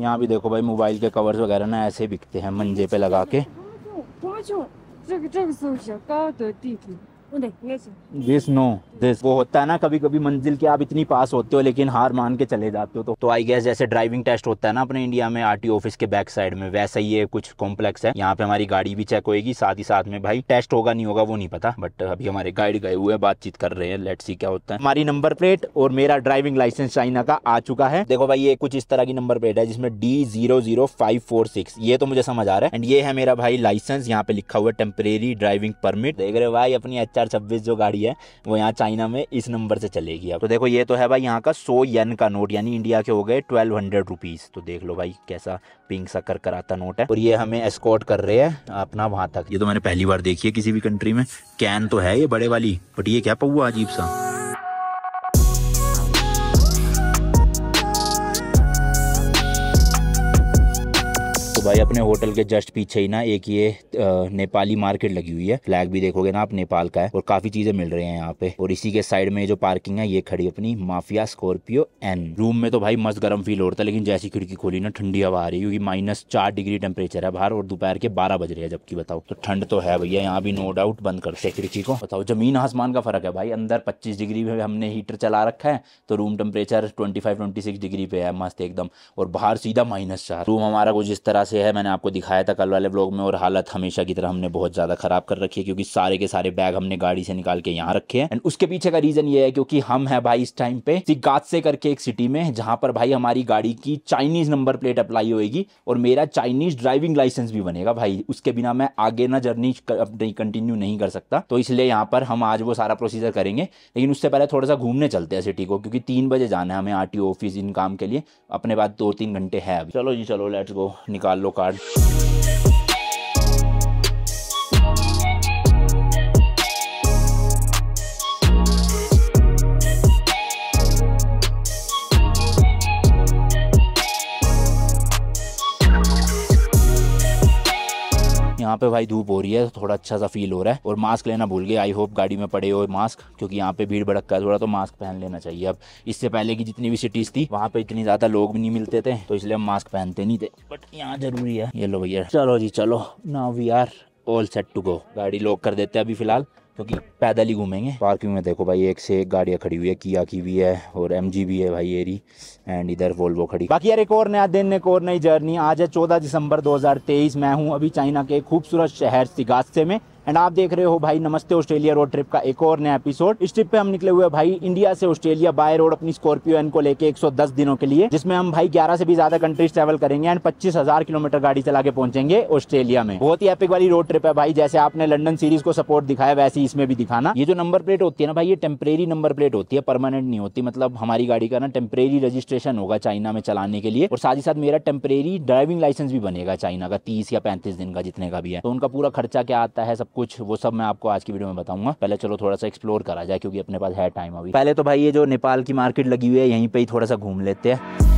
यहाँ भी देखो भाई मोबाइल के कवर्स वगैरह ना ऐसे बिकते हैं मंजे पे लगा के दिस नो दिस वो होता है ना कभी कभी मंजिल के आप इतनी पास होते हो लेकिन हार मान के चले जाते हो तो तो आई गैस जैसे ड्राइविंग टेस्ट होता है ना अपने इंडिया में आरटी ऑफिस के बैक साइड में वैसा ही है कुछ कॉम्प्लेक्स है यहाँ पे हमारी गाड़ी भी चेक होगी साथ ही साथ में भाई टेस्ट होगा नहीं होगा वो नहीं पता बट अभी हमारे गाइड गए हुए बातचीत कर रहे हैं लेट सी क्या होता है हमारी नंबर प्लेट और मेरा ड्राइविंग लाइसेंस चाइना का आ चुका है देखो भाई ये कुछ इस तरह की नंबर प्लेट है जिसमें D zero zero five four six ये तो मुझे समझ आ रहा है एंड ये है मेरा भाई लाइसेंस यहाँ पे लिखा हुआ है टेम्परेरी ड्राइविंग परमिट देख रहे भाई अपनी चार छब्बीस जो गाड़ी है वो यहाँ चाइना में इस नंबर से चलेगी अब तो देखो ये तो है भाई यहाँ का सो यन का नोट यानी इंडिया के हो गए ट्वेल्व हंड्रेड रुपीज़ तो देख लो भाई कैसा पिंक सा कर कराता नोट है और ये हमें एस्कॉट कर रहे हैं अपना वहाँ तक ये तो मैंने पहली बार देखी है किसी भी कंट्री में कैन तो है ये बड़े वाली बट ये क्या पौआ अजीब सा भाई अपने होटल के जस्ट पीछे ही ना एक ये नेपाली मार्केट लगी हुई है फ्लैग भी देखोगे ना आप नेपाल का है और काफी चीजें मिल रही है यहाँ पे और इसी के साइड में जो पार्किंग है ये खड़ी अपनी माफिया स्कॉर्पियो एन रूम में तो भाई मस्त गर्म फील होता है लेकिन जैसी खिड़की खोली ना ठंडी हवा आ रही है क्योंकि माइनस चार डिग्री टेम्परेचर है बाहर और दोपहर के बारह बज रहे हैं जबकि बताओ तो ठंड तो है भैया यहाँ भी नो डाउट बंद करते हैं खिड़की को बताओ जमीन आसमान का फर्क है भाई अंदर पच्चीस डिग्री में हमने हीटर चला रखा है तो room temperature twenty five twenty six degree पे है मस्त एकदम और बाहर सीधा माइनस रूम हमारा कुछ इस तरह से ये है मैंने आपको दिखाया था कल वाले ब्लॉग में और हालत हमेशा की तरह हमने बहुत ज़्यादा ख़राब कर रखी है क्योंकि सारे के सारे बैग हमने गाड़ी से निकाल के यहाँ रखे हैं एंड उसके पीछे का रीज़न ये है क्योंकि हम है भाई इस टाइम पे सिगात से करके एक सिटी में जहां पर भाई हमारी गाड़ी की चाइनीज़ नंबर प्लेट अप्लाई होगी और मेरा चाइनीज़ ड्राइविंग लाइसेंस भी बनेगा भाई उसके बिना मैं आगे ना जर्नी कंटिन्यू नहीं कर सकता तो इसलिए यहाँ पर हम आज वो सारा प्रोसीजर करेंगे लेकिन उससे पहले थोड़ा सा घूमने चलते हैं सिटी को क्योंकि तीन बजे जाना है हमें आर ऑफिस इन काम के लिए अपने बाद दो तीन घंटे है अभी चलो जी चलो लेट्स गो निकाल लो trocar. यहाँ पे भाई धूप हो रही है तो थोड़ा अच्छा सा फील हो रहा है और मास्क लेना भूल गए आई होप गाड़ी में पड़े हो मास्क क्योंकि यहाँ पे भीड़ भड़क का थोड़ा तो मास्क पहन लेना चाहिए अब इससे पहले की जितनी भी सिटीज़ थी वहाँ पे इतनी ज़्यादा लोग भी नहीं मिलते थे तो इसलिए हम मास्क पहनते नहीं थे बट यहाँ ज़रूरी है ये लो भैया चलो जी चलो ना we are all set to go गाड़ी लॉक कर देते हैं अभी फिलहाल क्योंकि पैदल ही घूमेंगे पार्किंग में देखो भाई एक से एक गाड़ियाँ खड़ी हुई है किया की भी है और एम भी है भाई एरी एंड इधर वोल्वो खड़ी बाकी यार एक और नया दिन एक और नई जर्नी आज है चौदह दिसंबर दो मैं हूँ अभी चाइना के खूबसूरत शहर सिगास्ते में एंड आप देख रहे हो भाई नमस्ते ऑस्ट्रेलिया रोड ट्रिप का एक और नया एपिसोड इस ट्रिप पे हम निकले हुए भाई इंडिया से ऑस्ट्रेलिया बाय रोड अपनी स्कॉर्पियो एन को लेके 110 दिनों के लिए जिसमें हम भाई 11 से भी ज्यादा कंट्रीज ट्रेवल करेंगे एंड हजार किलोमीटर गाड़ी चला के पहुंचेंगे ऑस्ट्रेलिया में बहुत ही एपिक वाली रोड ट्रिप है भाई जैसे आपने लंडन सीरीज को सपोर्ट दिखाया वैसे इसमें भी दिखाना ये जो नंबर प्लेट होती है ना भाई ये टेम्परेरी नंबर प्लेट होती है परमानेंट नहीं होती मतलब हमारी गाड़ी का ना टेम्परेरी रजिस्ट्रेशन होगा चाइना में चलाने के लिए और साथ ही साथ मेरा टेम्परेरी ड्राइविंग लाइसेंस भी बनेगा चाइना का तीस या पैंतीस दिन का जितने का भी है तो उनका पूरा खर्चा क्या आता है सब कुछ वो सब मैं आपको आज की वीडियो में बताऊंगा पहले चलो थोड़ा सा एक्सप्लोर करा जाए क्योंकि अपने पास है टाइम अभी पहले तो भाई ये जो नेपाल की मार्केट लगी हुई है यहीं पर ही थोड़ा सा घूम लेते हैं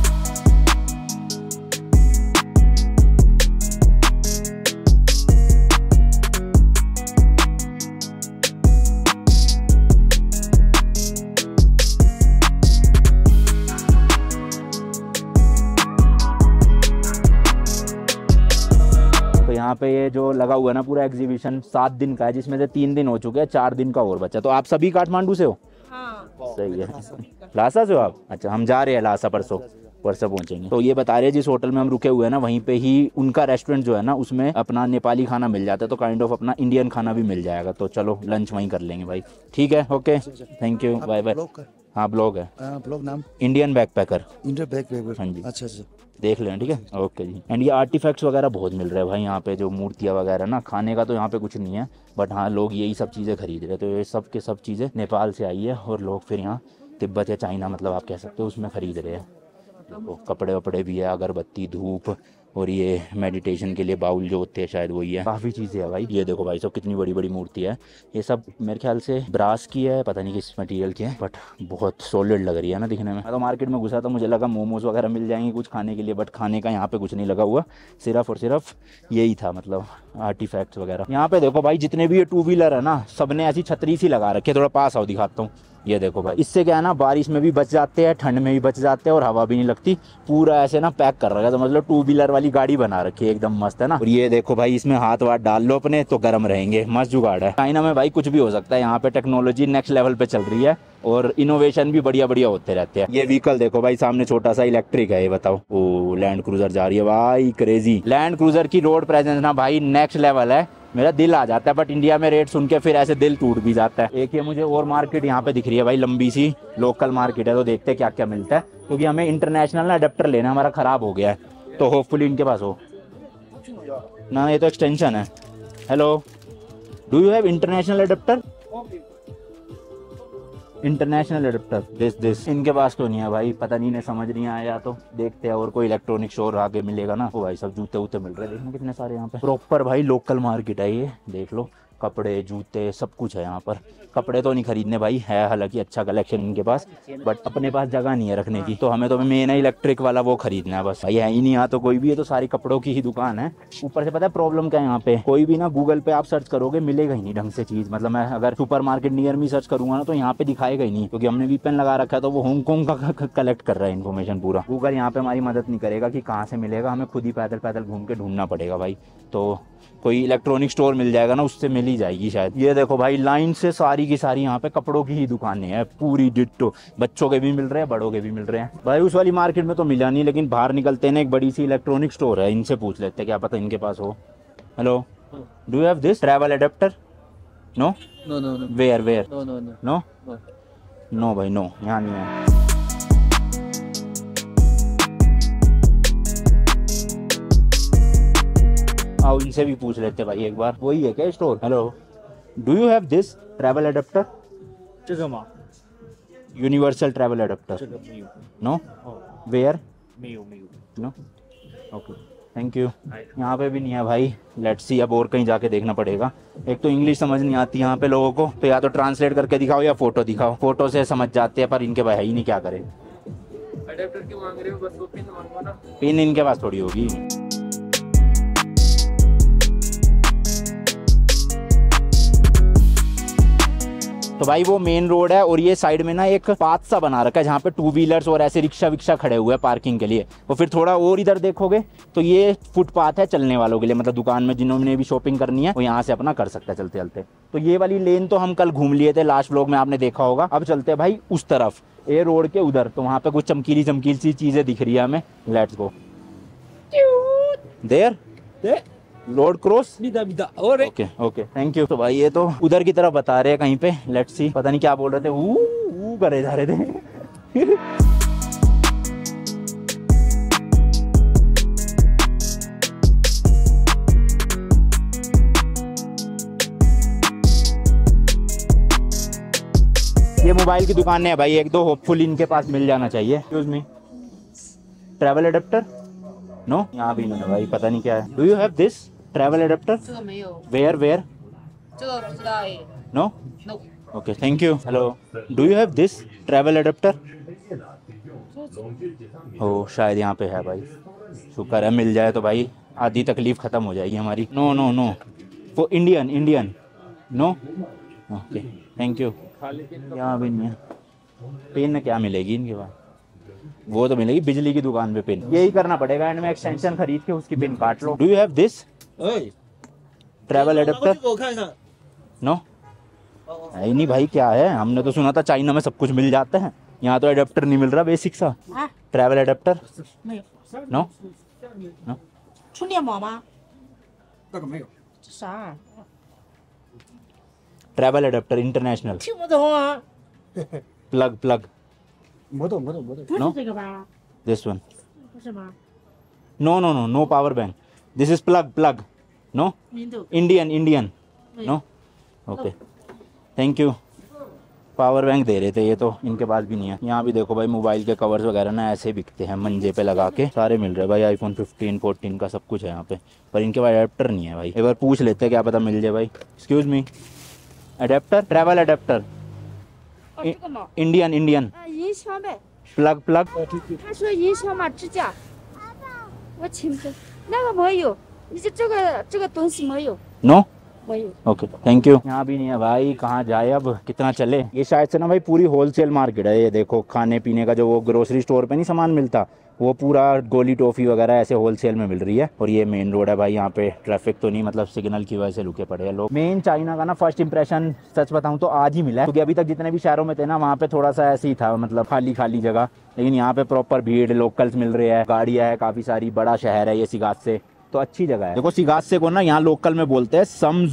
यहाँ पे ये जो लगा हुआ है ना पूरा एग्जीबिशन सात दिन का है जिसमें से तीन दिन हो चुके हैं चार दिन का और बचा तो आप सभी काठमांडू से हो हाँ। सही है लासा से हो आप अच्छा हम जा रहे हैं लासा परसों परसों पहुंचेंगे तो ये बता रहे हैं जिस होटल में हम रुके हुए हैं ना वहीं पे ही उनका रेस्टोरेंट जो है ना उसमें अपना नेपाली खाना मिल जाता है तो काइंड ऑफ अपना इंडियन खाना भी मिल जाएगा तो चलो लंच वहीं कर लेंगे भाई ठीक है okay thank you bye bye हाँ ब्लॉग है ब्लॉग नाम इंडियन बैकपैकर इंडियन बैकपैकर हाँ जी अच्छा अच्छा देख लेना ठीक है ओके जी एंड ये आर्टिफैक्ट्स वगैरह बहुत मिल रहे हैं भाई यहाँ पे जो मूर्तियाँ वगैरह ना खाने का तो यहाँ पे कुछ नहीं है बट हाँ लोग यही सब चीज़ें खरीद रहे तो ये सब के सब चीज़ें नेपाल से आई है और लोग फिर यहाँ तिब्बत या चाइना मतलब आप कह सकते हो उसमें खरीद रहे हैं देखो तो कपड़े वपड़े भी है अगरबत्ती धूप और ये मेडिटेशन के लिए बाउल जो होते हैं शायद वही है काफ़ी चीज़ें है भाई ये देखो भाई सब कितनी बड़ी बड़ी मूर्ति है ये सब मेरे ख्याल से ब्रास की है पता नहीं किस मटेरियल की है बट बहुत सॉलिड लग रही है ना दिखने में मैं तो मार्केट में घुसा तो मुझे लगा मोमोज़ वगैरह मिल जाएंगे कुछ खाने के लिए बट खाने का यहाँ पे कुछ नहीं लगा हुआ सिर्फ और सिर्फ यही था मतलब आर्टिफैक्ट वगैरह यहाँ पे देखो भाई जितने भी ये टू व्हीलर है ना सबने ऐसी छतरी सी लगा रखी है थोड़ा पास आओ दिखाता हूँ ये देखो भाई इससे क्या है ना बारिश में भी बच जाते हैं ठंड में भी बच जाते हैं और हवा भी नहीं लगती पूरा ऐसे ना पैक कर रखा है तो मतलब टू व्हीलर वाली गाड़ी बना रखी है एकदम मस्त है ना और ये देखो भाई इसमें हाथ वाथ डाल लो अपने तो गर्म रहेंगे मस्त जुगाड़ है चाइना में भाई कुछ भी हो सकता है यहाँ पे टेक्नोलॉजी नेक्स्ट लेवल पे चल रही है और इनोवेशन भी बढ़िया बढ़िया होते रहते हैं ये व्हीकल देखो भाई सामने छोटा सा इलेक्ट्रिक है ये बताओ ओ लैंड क्रूजर जा रही है भाई क्रेजी लैंड क्रूजर की रोड प्रेजेंस ना भाई नेक्स्ट लेवल है मेरा दिल आ जाता है बट इंडिया में रेट सुन के फिर ऐसे दिल टूट भी जाता है एक ये मुझे और मार्केट यहाँ पे दिख रही है भाई लंबी सी लोकल मार्केट है तो देखते हैं क्या क्या मिलता है क्योंकि तो हमें इंटरनेशनल ना अडेप्टर लेना हमारा ख़राब हो गया है तो होपफुली इनके पास हो ना ये तो एक्सटेंशन है hello do you have international adapter international adapter this this इनके पास तो नहीं है भाई पता नहीं इन्हें समझ नहीं आया तो देखते हैं और कोई इलेक्ट्रॉनिक शोर आगे मिलेगा ना वो भाई सब जूते वूते मिल रहे हैं कितने सारे यहाँ पे प्रॉपर भाई लोकल मार्केट है ये देख लो कपड़े जूते सब कुछ है यहाँ पर कपड़े तो नहीं खरीदने भाई है हालांकि अच्छा कलेक्शन इनके पास बट अपने पास जगह नहीं है रखने की तो हमें तो मेन है इलेक्ट्रिक वाला वो खरीदना है बस भाई है ही नहीं यहाँ तो कोई भी है तो सारी कपड़ों की ही दुकान है ऊपर से पता है प्रॉब्लम क्या है यहाँ पे कोई भी ना गूगल पे आप सर्च करोगे मिलेगा ही नहीं ढंग से चीज़ मतलब मैं अगर सुपर मार्केट नियर में सर्च करूंगा ना तो यहाँ पे दिखाएगा ही नहीं क्योंकि हमने वीपेन लगा रखा है तो वो होंगकोंग का कलेक्ट कर रहा है इन्फॉर्मेशन पूरा गूगल यहाँ पे हमारी मदद नहीं करेगा कि कहाँ से मिलेगा हमें खुद ही पैदल पैदल घूम के ढूंढना पड़ेगा भाई तो कोई इलेक्ट्रॉनिक स्टोर मिल जाएगा ना उससे मिल ही जाएगी शायद ये देखो भाई लाइन से सारी की सारी यहाँ पे कपड़ों की ही दुकानें हैं पूरी डिट्टो बच्चों के भी मिल रहे हैं बड़ों के भी मिल रहे हैं भाई उस वाली मार्केट में तो मिला नहीं लेकिन बाहर निकलते ना एक बड़ी सी इलेक्ट्रॉनिक स्टोर है इनसे पूछ लेते हैं क्या पता इनके पास हो hello do have this travel adapter no no no where where no no no no भाई नो यहाँ नहीं है आओ इनसे भी पूछ लेते भाई एक बार वही है क्या store hello do you have this travel adapter universal travel adapter no where no okay thank you यहाँ पे भी नहीं है भाई लेट्स सी अब और कहीं जाके देखना पड़ेगा एक तो इंग्लिश समझ नहीं आती यहाँ पे लोगों को तो या तो ट्रांसलेट करके दिखाओ या फोटो दिखाओ फोटो से समझ जाते हैं पर इनके भाई है ही नहीं क्या करें अडेप्टर की मांग रहे हो बस वो पिन मांगो ना पिन इनके पास थोड़ी होगी तो भाई वो मेन रोड है और ये साइड में ना एक पाथ सा बना रखा है जहाँ पे टू व्हीलर्स और ऐसे रिक्शा विक्शा खड़े हुए हैं पार्किंग के लिए और तो फिर थोड़ा और इधर देखोगे तो ये फुटपाथ है चलने वालों के लिए मतलब दुकान में जिन्होंने भी शॉपिंग करनी है वो यहाँ से अपना कर सकता है चलते चलते तो ये वाली लेन तो हम कल घूम लिए थे लास्ट ब्लॉग में आपने देखा होगा अब चलते हैं भाई उस तरफ ए रोड के उधर तो वहाँ पे कुछ चमकीली चमकीली सी चीज़ें दिख रही है हमें लेट्स गो देर देर लॉर्ड क्रॉस बिदा बिदा और ओके ओके थैंक यू तो भाई ये तो उधर की तरफ बता रहे हैं कहीं पे लेट्स सी पता नहीं क्या बोल रहे थे वो ऊ करे जा रहे थे ये मोबाइल की दुकान है भाई एक दो होपफुल इनके पास मिल जाना चाहिए यूज मी ट्रैवल एडेप्टर नो यहाँ भी इन्होंने भाई पता नहीं क्या है do you have this travel adapter? Where, where? No? No. Okay, thank you. Hello. Do you have this travel adapter? Oh oh, शायद यहाँ पे है भाई शुक्र है मिल जाए तो भाई आधी तकलीफ ख़त्म हो जाएगी हमारी नो नो नो वो Indian Indian no okay thank you यहाँ भी नहीं है पेन में क्या मिलेगी इनके पास वो तो मिलेगी बिजली की दुकान पे पेन यही करना पड़ेगा एंड में एक्सटेंशन खरीद के उसकी पेन काट लो do you have this travel adapter no नहीं भाई क्या है हमने तो सुना था चाइना में सब कुछ मिल जाते हैं यहाँ तो एडेप्टर नहीं मिल रहा बेसिक सा ट्रेवल एडेप्टर नो नो सुनिए मामा travel adapter international plug plug no this one no no no no power bank This is plug, plug. No? Hindu. Indian, Indian. No? Okay. Thank you. Power bank दे रहे थे ये तो इनके पास भी नहीं है यहाँ भी देखो भाई मोबाइल के कवर्स वगैरह ना ऐसे बिकते हैं मंजे पे लगा के सारे मिल रहे भाई आईफोन 15, 14 का सब कुछ है यहाँ पे पर इनके पास अडेप्टर नहीं है भाई एक बार पूछ लेते क्या पता मिल जाए भाई excuse me adapter travel adapter Indian Indian plug plug 那个没有，你这这个这个东西没有。No。ओके थैंक यू यहाँ भी नहीं है भाई कहाँ जाए अब कितना चले ये शायद से ना भाई पूरी होलसेल मार्केट है ये देखो खाने पीने का जो वो ग्रोसरी स्टोर पे नहीं सामान मिलता वो पूरा गोली टॉफी वगैरह ऐसे होलसेल में मिल रही है और ये मेन रोड है भाई यहाँ पे ट्रैफिक तो नहीं मतलब सिग्नल की वजह से रुके पड़े हैं लोग मेन चाइना का ना फर्स्ट इंप्रेशन सच बताऊँ तो आज ही मिला है क्योंकि अभी तक जितने भी शहरों में थे ना वहाँ पे थोड़ा सा ऐसे ही था मतलब खाली खाली जगह लेकिन यहाँ पे प्रॉपर भीड़ लोकल्स मिल रही है गाड़ियाँ है काफ़ी सारी बड़ा शहर है ये सिगात से तो अच्छी जगह है देखो सिगात से को ना यहाँ लोकल में बोलते हैं सम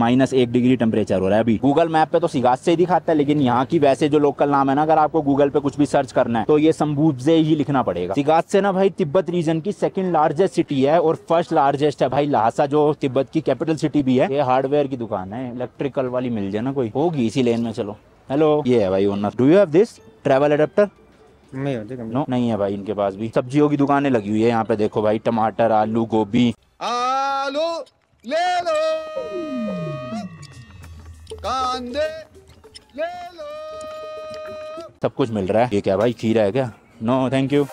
माइनस एक डिग्री टेम्परेचर हो रहा है अभी गूगल मैप पे तो सिगात से ही दिखाता है लेकिन यहाँ की वैसे जो लोकल नाम है ना अगर आपको गूगल पे कुछ भी सर्च करना है तो ये संबूबजे ही लिखना पड़ेगा सिगात से ना भाई तिब्बत रीजन की सेकंड लार्जेस्ट सिटी है और फर्स्ट लार्जेस्ट है भाई लहासा जो तिब्बत की कैपिटल सिटी भी है ये हार्डवेयर की दुकान है इलेक्ट्रिकल वाली मिल जाए ना कोई होगी इसी लेन में चलो हेलो ये है भाई owner do you have this travel adapter नहीं होती नहीं है भाई इनके पास भी सब्जियों की दुकानें लगी हुई है यहाँ पे देखो भाई टमाटर आलू गोभी आलू ले लो कांदे ले लो सब कुछ मिल रहा है ये क्या भाई खीरा है क्या नो थैंक यू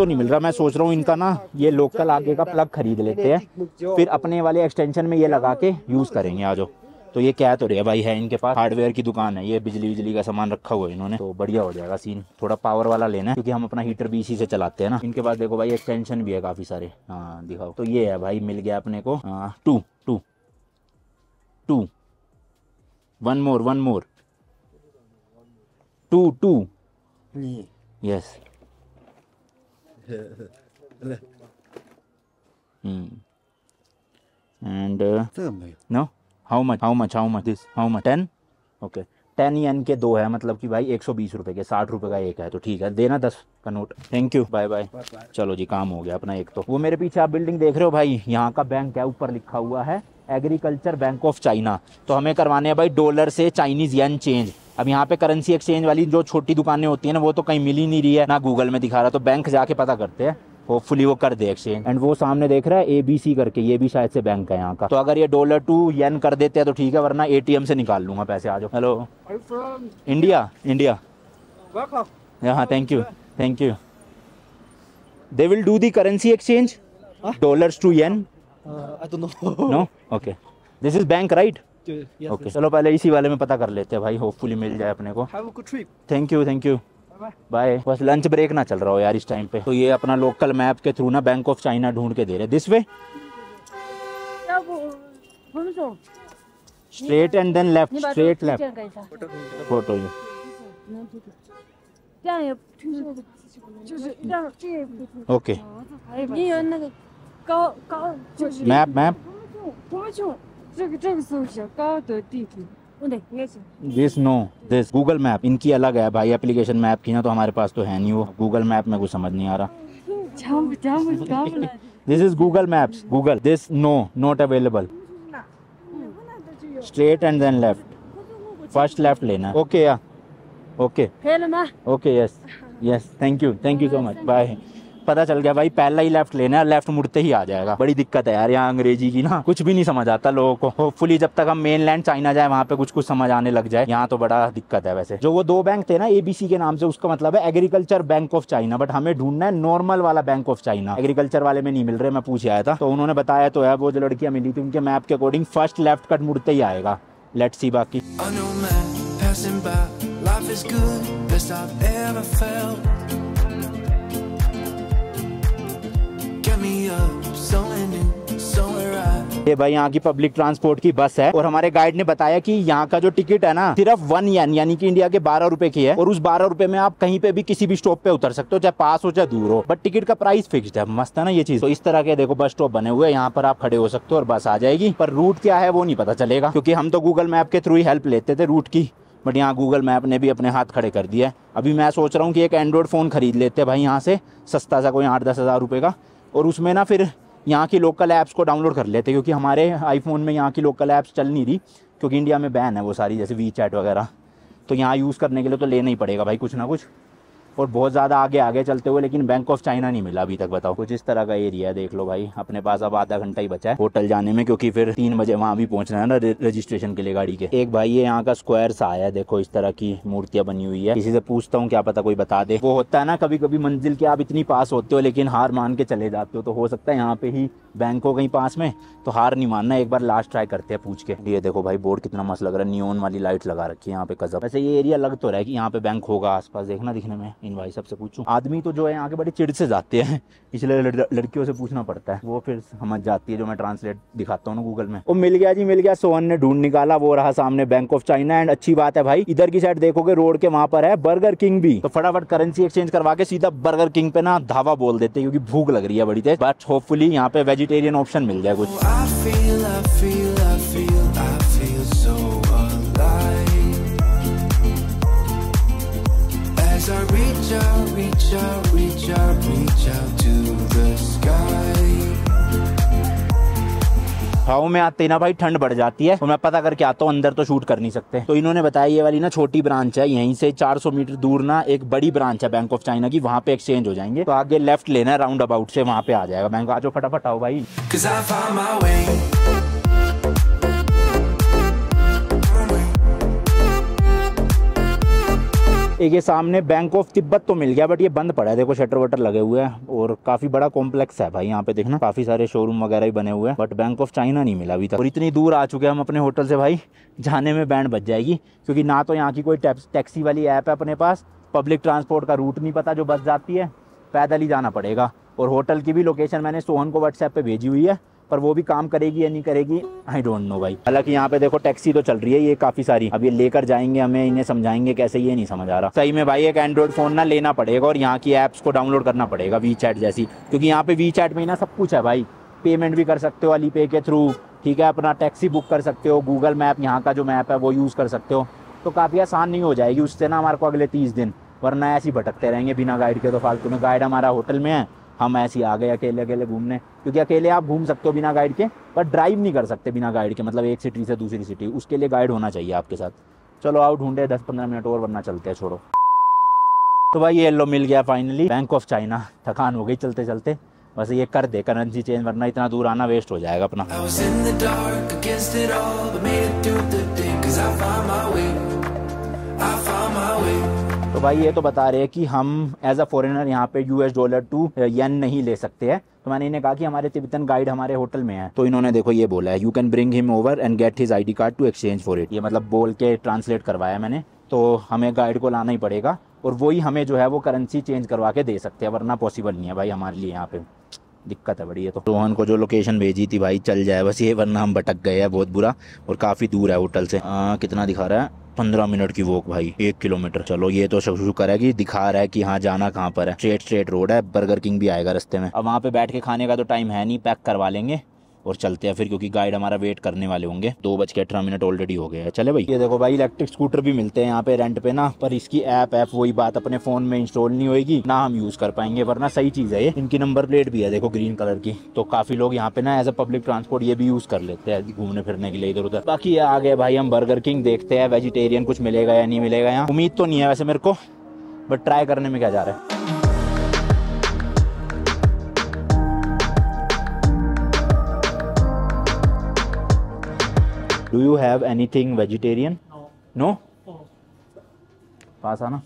तो नहीं मिल रहा मैं सोच रहा हूँ इनका ना ये लोकल आगे का प्लग खरीद लेते हैं फिर अपने वाले एक्सटेंशन में ये लगा के यूज़ करेंगे आज तो ये क्या तो रही भाई है इनके पास हार्डवेयर की दुकान है ये बिजली बिजली का सामान रखा हुआ है इन्होंने तो बढ़िया हो जाएगा सीन थोड़ा पावर वाला लेना है क्योंकि हम अपना हीटर भी इसी से चलाते हैं ना इनके पास देखो भाई एक्सटेंशन भी है काफ़ी सारे हाँ दिखाओ तो ये है भाई मिल गया अपने को two two two one more one more two two yes Mm. And uh, no, how much? How much? How much? This? How much? Ten? Okay. Ten एन के दो है मतलब कि भाई एक सौ बीस रुपये के साठ रुपये का एक है तो ठीक है देना दस का note thank you bye bye चलो जी काम हो गया अपना एक तो वो मेरे पीछे आप बिल्डिंग देख रहे हो भाई यहाँ का बैंक है ऊपर लिखा हुआ है एग्रीकल्चर बैंक ऑफ चाइना तो हमें करवाने हैं भाई डॉलर से चाइनीज़ यन चेंज अब यहाँ पे करेंसी एक्सचेंज वाली जो छोटी दुकानें होती है ना वो तो कहीं मिल ही नहीं रही है ना गूगल में दिखा रहा तो बैंक जाके पता करते हैं होपफुली वो कर दे एक्सचेंज एंड वो सामने देख रहा है एबीसी करके ये भी शायद से बैंक है यहाँ का तो अगर ये डॉलर टू येन कर देते हैं तो ठीक है वरना एटीएम से निकाल लूंगा पैसे आ जाओ हेलो इंडिया इंडिया हाँ thank you thank you they will do the currency exchange dollar to yen Uh, I don't know. no? Okay. This is bank, right? Yes, okay. चलो पहले इसी वाले में पता कर लेते हैं भाई होपफुली मिल जाए अपने को thank you thank you bye बस लंच ब्रेक ना चल रहा हो यार इस टाइम पे तो ये अपना लोकल मैप के थ्रू ना बैंक ऑफ चाइना ढूंढ के दे रहे this way straight and then left straight left photo ये ओके 高高就是 map map 多重这个这个搜索高的地图。दिस नो दिस गूगल मैप इनकी अलग है भाई एप्लीकेशन मैप की ना तो हमारे पास तो है नहीं वो गूगल मैप में कुछ समझ नहीं आ रहा this is Google map Google this no not available straight and then left first left लेना ओके या okay okay yes yes thank you thank you so much bye पता चल गया भाई पहला ही लेफ्ट लेना है लेफ्ट मुड़ते ही आ जाएगा बड़ी दिक्कत है यार यहाँ अंग्रेजी की ना कुछ भी नहीं समझ आता लोगों को होपफुली जब तक हम मेन लैंड चाइना जाए वहाँ पे कुछ कुछ समझ आने लग जाए यहाँ तो बड़ा दिक्कत है वैसे जो वो दो बैंक थे ना एबीसी के नाम से उसका मतलब है agriculture bank of China but हमें ढूंढना है नॉर्मल वाला बैंक ऑफ चाइना एग्रीकल्चर वाले में नहीं मिल रहे मैं पूछ आया था तो उन्होंने बताया तो है वो जो लड़कियाँ मिली थी उनके मैप के अकॉर्डिंग फर्स्ट लेफ्ट कट मुड़ते ही आएगा लेट सी बाकी Life is good, best I've ever felt. ये भाई यहाँ की पब्लिक ट्रांसपोर्ट की बस है और हमारे गाइड ने बताया कि यहाँ का जो टिकट है ना सिर्फ वन यन यानी कि इंडिया के बारह रुपए की है और उस बारह रुपए में आप कहीं पे भी किसी भी स्टॉप पे उतर सकते हो चाहे पास हो चाहे दूर हो बट टिकट का प्राइस फिक्स्ड है मस्त है ना ये चीज तो इस तरह के देखो बस स्टॉप बने हुए यहाँ पर आप खड़े हो सकते हो और बस आ जाएगी पर रूट क्या है वो नहीं पता चलेगा क्योंकि हम तो गूगल मैप के थ्रू ही हेल्प लेते थे रूट की बट यहाँ गूगल मैप ने भी अपने हाथ खड़े कर दिया है अभी मैं सोच रहा हूँ कि एक एंड्रॉयड फ़ोन खरीद लेते हैं भाई यहाँ से सस्ता सा कोई आठ दस हज़ार रुपए का और उसमें ना फिर यहाँ की लोकल ऐप्स को डाउनलोड कर लेते क्योंकि हमारे आईफोन में यहाँ की लोकल ऐप्स चल नहीं रही क्योंकि इंडिया में बैन है वो सारी जैसे वी वगैरह तो यहाँ यूज़ करने के लिए तो लेना ही पड़ेगा भाई कुछ ना कुछ और बहुत ज़्यादा आगे आगे चलते हुए लेकिन बैंक ऑफ चाइना नहीं मिला अभी तक बताओ कुछ इस तरह का एरिया है देख लो भाई अपने पास अब आधा घंटा ही बचा है होटल जाने में क्योंकि फिर तीन बजे वहाँ भी पहुँचना है ना रजिस्ट्रेशन के लिए गाड़ी के एक भाई ये यहाँ का स्क्वायर सा आया देखो इस तरह की मूर्तियाँ बनी हुई है किसी से पूछता हूँ क्या पता कोई बता दे वो होता है ना कभी कभी मंजिल के आप इतनी पास होते हो लेकिन हार मान के चले जाते हो तो हो सकता है यहाँ पे ही बैंक हो गई पास में तो हार नहीं मानना एक बार लास्ट ट्राई करते हैं पूछ के ये देखो भाई बोर्ड कितना मस्त लग रहा है न्यून वाली लाइट लगा रखी है यहाँ पे कजब वैसे ये एरिया लग तो रहा है कि यहाँ पे बैंक होगा आसपास देखना दिखने में इन भाई सबसे पूछू आदमी तो जो है यहाँ के बड़ी चिड़ से जाते हैं इसलिए लड़कियों से पूछना पड़ता है वो फिर समझ जाती है जो मैं ट्रांसलेट दिखाता हूँ गूगल में वो मिल गया जी मिल गया सोहन ने ढूंढ निकाला वो रहा सामने बैंक ऑफ चाइना एंड अच्छी बात है भाई इधर की साइड देखोगे रोड के वहाँ पर है बर्गर किंग भी तो फटाफट करेंसी एक्सचेंज करवा के सीधा बर्गर किंग पे ना धावा बोल देते क्योंकि भूख लग रही है बड़ी तेज बट होपफुली यहाँ पे वेज वेजिटेरियन ऑप्शन मिल जाए कुछ reach out, reach out, reach out, reach out. गुफाओं में आते ही ना भाई ठंड बढ़ जाती है तो मैं पता करके आता हूँ अंदर तो शूट कर नहीं सकते तो इन्होंने बताया ये वाली ना छोटी ब्रांच है यहीं से 400 मीटर दूर ना एक बड़ी ब्रांच है बैंक ऑफ चाइना की वहाँ पे एक्सचेंज हो जाएंगे तो आगे लेफ्ट लेना राउंड अबाउट से वहाँ पे आ जाएगा बैंक आज फटाफट आओ भाई एक ये सामने बैंक ऑफ तिब्बत तो मिल गया बट ये बंद पड़ा है देखो शटर वटर लगे हुए हैं और काफी बड़ा कॉम्प्लेक्स है भाई यहाँ पे देखना काफी सारे शोरूम वगैरह भी बने हुए हैं बट बैंक ऑफ चाइना नहीं मिला अभी तक और इतनी दूर आ चुके हैं हम अपने होटल से भाई जाने में बैंड बच जाएगी क्योंकि ना तो यहाँ की कोई टैक्सी वाली ऐप है अपने पास पब्लिक ट्रांसपोर्ट का रूट नहीं पता जो बस जाती है पैदल ही जाना पड़ेगा और होटल की भी लोकेशन मैंने सोहन को व्हाट्सएप पर भेजी हुई है पर वो भी काम करेगी या नहीं करेगी आई डोंट नो भाई हालांकि यहाँ पे देखो टैक्सी तो चल रही है ये काफ़ी सारी अब ये लेकर जाएंगे हमें इन्हें समझाएंगे कैसे ये नहीं समझ आ रहा सही में भाई एक एंड्रॉइड फ़ोन ना लेना पड़ेगा और यहाँ की एप्स को डाउनलोड करना पड़ेगा वी चैट जैसी क्योंकि यहाँ पे वी चैट में ना सब कुछ है भाई पेमेंट भी कर सकते हो अली पे के थ्रू ठीक है अपना टैक्सी बुक कर सकते हो गूगल मैप यहाँ का जो मैप है वो यूज़ कर सकते हो तो काफ़ी आसान नहीं हो जाएगी उससे ना हमारे को अगले तीस दिन वरना ऐसे ही भटकते रहेंगे बिना गाइड के तो फालतू में गाइड हमारा होटल में है हम ऐसे ही आ गए अकेले अकेले घूमने क्योंकि अकेले आप घूम सकते हो बिना गाइड के पर ड्राइव नहीं कर सकते बिना गाइड के मतलब एक सिटी से दूसरी सिटी उसके लिए गाइड होना चाहिए आपके साथ चलो आओ ढूंढे दस पंद्रह मिनट और वरना चलते हैं छोड़ो तो भाई ये येल्लो मिल गया फाइनली बैंक ऑफ चाइना थकान हो गई चलते चलते बस ये कर दे करेंसी चेंज वरना इतना दूर आना वेस्ट हो जाएगा अपना I found my way. तो भाई ये तो बता रहे हैं कि हम एज अ फॉरेनर यहाँ पे यूएस डॉलर टू यन नहीं ले सकते हैं तो मैंने इन्हें कहा कि हमारे तिब्बतन गाइड हमारे होटल में है तो इन्होंने देखो ये बोला है you can bring him over and get his ID card to exchange for it ये मतलब बोल के ट्रांसलेट करवाया मैंने तो हमें गाइड को लाना ही पड़ेगा और वही हमें जो है वो करेंसी चेंज करवा के दे सकते हैं वरना पॉसिबल नहीं है भाई हमारे लिए यहाँ पे दिक्कत है बड़ी है तो रोहन को जो लोकेशन भेजी थी भाई चल जाए बस ये वरना हम भटक गए हैं बहुत बुरा और काफ़ी दूर है होटल से आ, हाँ, कितना दिखा रहा है पंद्रह मिनट की वॉक भाई एक किलोमीटर चलो ये तो शुरू करेगी दिखा रहा है कि हाँ जाना कहाँ पर है स्ट्रेट स्ट्रेट रोड है बर्गर किंग भी आएगा रस्ते में अब वहाँ पे बैठ के खाने का तो टाइम है नहीं पैक करवा लेंगे और चलते हैं फिर क्योंकि गाइड हमारा वेट करने वाले होंगे दो बज के अठारह मिनट ऑलरेडी हो गए है चले भाई ये देखो भाई इलेक्ट्रिक स्कूटर भी मिलते हैं यहाँ पे रेंट पे ना पर इसकी ऐप ऐप वही बात अपने फोन में इंस्टॉल नहीं होगी ना हम यूज कर पाएंगे वरना सही चीज है ये इनकी नंबर प्लेट भी है देखो ग्रीन कलर की तो काफी लोग यहाँ पे ना एज अ पब्लिक ट्रांसपोर्ट ये भी यूज कर लेते हैं घूमने फिरने के लिए इधर उधर बाकी आ गए भाई हम बर्गर किंग देखते हैं वेजिटेरियन कुछ मिलेगा या नहीं मिलेगा यहाँ उम्मीद तो नहीं है वैसे मेरे को बट ट्राई करने में क्या जा रहा है do you have anything vegetarian no पास आना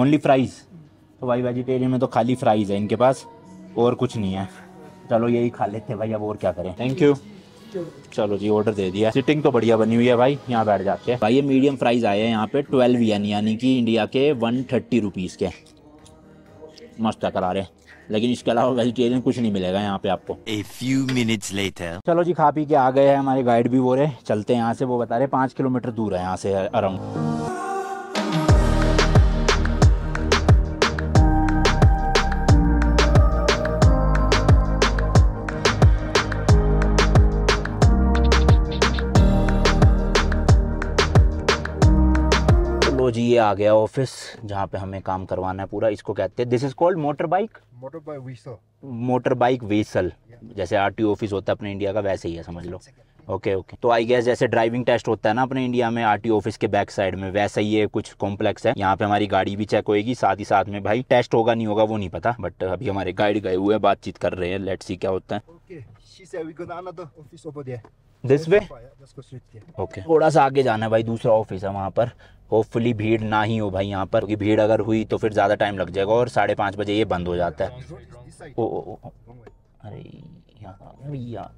ओनली फ्राइज तो भाई वेजिटेरियन में तो खाली फ्राइज है इनके पास और कुछ नहीं है चलो यही खा लेते हैं भाई अब और क्या करें थैंक यू चलो जी ऑर्डर दे दिया सिटिंग तो बढ़िया बनी हुई है भाई यहाँ बैठ जाते हैं भाई ये मीडियम फ्राइज आए हैं यहाँ पे ट्वेल्व यानी यानी कि इंडिया के वन थर्टी रुपीज़ के मस्त है करा रहे हैं लेकिन इसके अलावा वेजिटेरियन कुछ नहीं मिलेगा यहाँ पे आपको ए फ्यू मिनट्स है चलो जी खा पी के आ गए हैं हमारे गाइड भी बोल रहे चलते हैं यहाँ से वो बता रहे पाँच किलोमीटर दूर है यहाँ से अराउंड आ गया ऑफिस जहाँ पे हमें काम करवाना है पूरा इसको कहते हैं this is called motorbike motorbike व्हीसल मोटर बाइक व्हीसल जैसे आर ऑफिस होता है अपने इंडिया का वैसे ही है समझ लो ओके ओके तो आई गैस जैसे ड्राइविंग टेस्ट होता है ना अपने इंडिया में आरटी ऑफिस के बैक साइड में वैसा ही है कुछ कॉम्प्लेक्स है यहाँ पे हमारी गाड़ी भी चेक होएगी साथ ही साथ में भाई टेस्ट होगा नहीं होगा वो नहीं पता बट अभी हमारे गाइड गए हुए हैं बातचीत कर रहे हैं लेट्स सी क्या होता है okay. दिस वे ओके थोड़ा सा आगे जाना है भाई दूसरा ऑफिस है वहाँ पर होपफुली भीड़ ना ही हो भाई यहाँ पर क्योंकि भीड़ अगर हुई तो फिर ज़्यादा टाइम लग जाएगा और साढ़े पाँच बजे ये बंद हो जाता है ओ, ओ, ओ, ओ अरे यहाँ भैया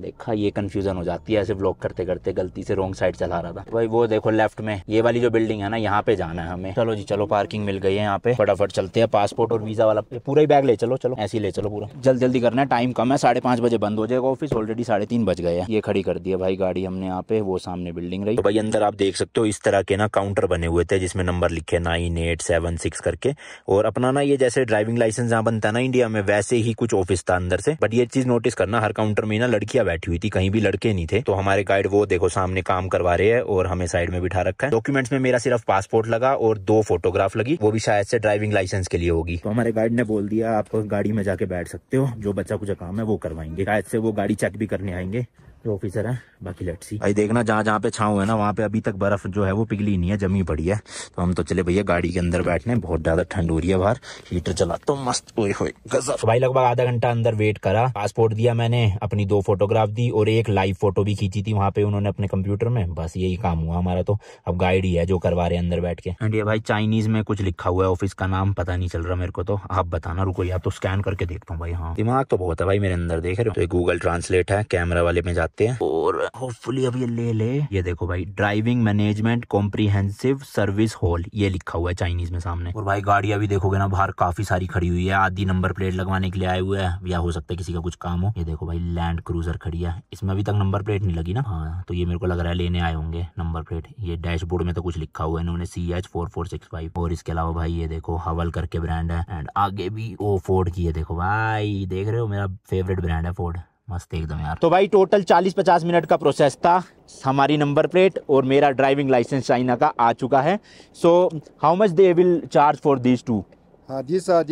देखा ये कंफ्यूजन हो जाती है ऐसे ब्लॉक करते करते गलती से रॉन्ग साइड चला रहा था भाई वो देखो लेफ्ट में ये वाली जो बिल्डिंग है ना यहाँ पे जाना है हमें चलो जी चलो पार्किंग मिल गई है यहाँ पे फटाफट चलते हैं पासपोर्ट और वीज़ा वाला पूरा ही बैग ले चलो चलो ऐसे ले चलो पूरा जल्दी जल्दी करना है टाइम कम है साढ़े बजे बंद हो जाएगा ऑफिस ऑलरेडी साढ़े तीन बज गए ये खड़ी कर दिया भाई गाड़ी हमने यहाँ पे वो सामने बिल्डिंग रही तो भाई अंदर आप देख सकते हो इस तरह के ना काउंटर बने हुए थे जिसमें नंबर लिखे नाइन एट सेवन सिक्स करके और अपना ना ये जैसे ड्राइविंग लाइसेंस यहाँ बनता है ना इंडिया में वैसे ही कुछ ऑफिस था अंदर से बट ये चीज नोटिस करना हर काउंटर में ना लड़की लड़कियां बैठी हुई थी कहीं भी लड़के नहीं थे तो हमारे गाइड वो देखो सामने काम करवा रहे हैं और हमें साइड में बिठा रखा है डॉक्यूमेंट्स में मेरा सिर्फ पासपोर्ट लगा और दो फोटोग्राफ लगी वो भी शायद से ड्राइविंग लाइसेंस के लिए होगी तो हमारे गाइड ने बोल दिया आप गाड़ी में जाके बैठ सकते हो जो बच्चा कुछ काम है वो करवाएंगे शायद से वो गाड़ी चेक भी करने आएंगे जो ऑफिसर है बाकी लेट्स सी भाई देखना जहाँ जहाँ पे छाव है ना वहाँ पे अभी तक बर्फ जो है वो पिघली नहीं है जमी पड़ी है तो हम तो चले भैया गाड़ी के अंदर बैठने बहुत ज्यादा ठंड हो रही है बाहर हीटर चला तो मस्त ओए गजब भाई लगभग आधा घंटा अंदर वेट करा पासपोर्ट दिया मैंने अपनी दो फोटोग्राफ दी और एक लाइव फोटो भी खींची थी वहाँ पे उन्होंने अपने कंप्यूटर में बस यही काम हुआ हमारा तो अब गाइड ही है जो करवा रहे अंदर बैठ के एंड ये भाई चाइनीज में कुछ लिखा हुआ है ऑफिस का नाम पता नहीं चल रहा मेरे को तो आप बताना रुको या तो स्कैन करके देखता हूँ भाई हाँ दिमाग तो बहुत है भाई मेरे अंदर देख रहे हो तो गूगल ट्रांसलेट है कैमरा वाले में जाते सकते हैं और होपफुली अब ये ले ले ये देखो भाई driving management comprehensive service hall ये लिखा हुआ है चाइनीज में सामने और भाई गाड़िया भी देखोगे ना बाहर काफी सारी खड़ी हुई है आधी नंबर प्लेट लगवाने के लिए आए हुए हैं या हो सकता है किसी का कुछ काम हो ये देखो भाई लैंड क्रूजर खड़ी है इसमें अभी तक नंबर प्लेट नहीं लगी ना हाँ तो ये मेरे को लग रहा है लेने आए होंगे नंबर प्लेट ये डैशबोर्ड में तो कुछ लिखा हुआ है इन्होंने C H four four six five और इसके अलावा भाई ये देखो हवल करके ब्रांड है एंड आगे भी ओ फोर्ड की है देखो भाई देख रहे हो मेरा फेवरेट ब्रांड है फोर्ड मस्त एकदम यार तो भाई टोटल 40-50 मिनट का प्रोसेस था हमारी नंबर प्लेट और मेरा ड्राइविंग लाइसेंस चाइना का आ चुका है so how much they will charge for these two हाँ जी sir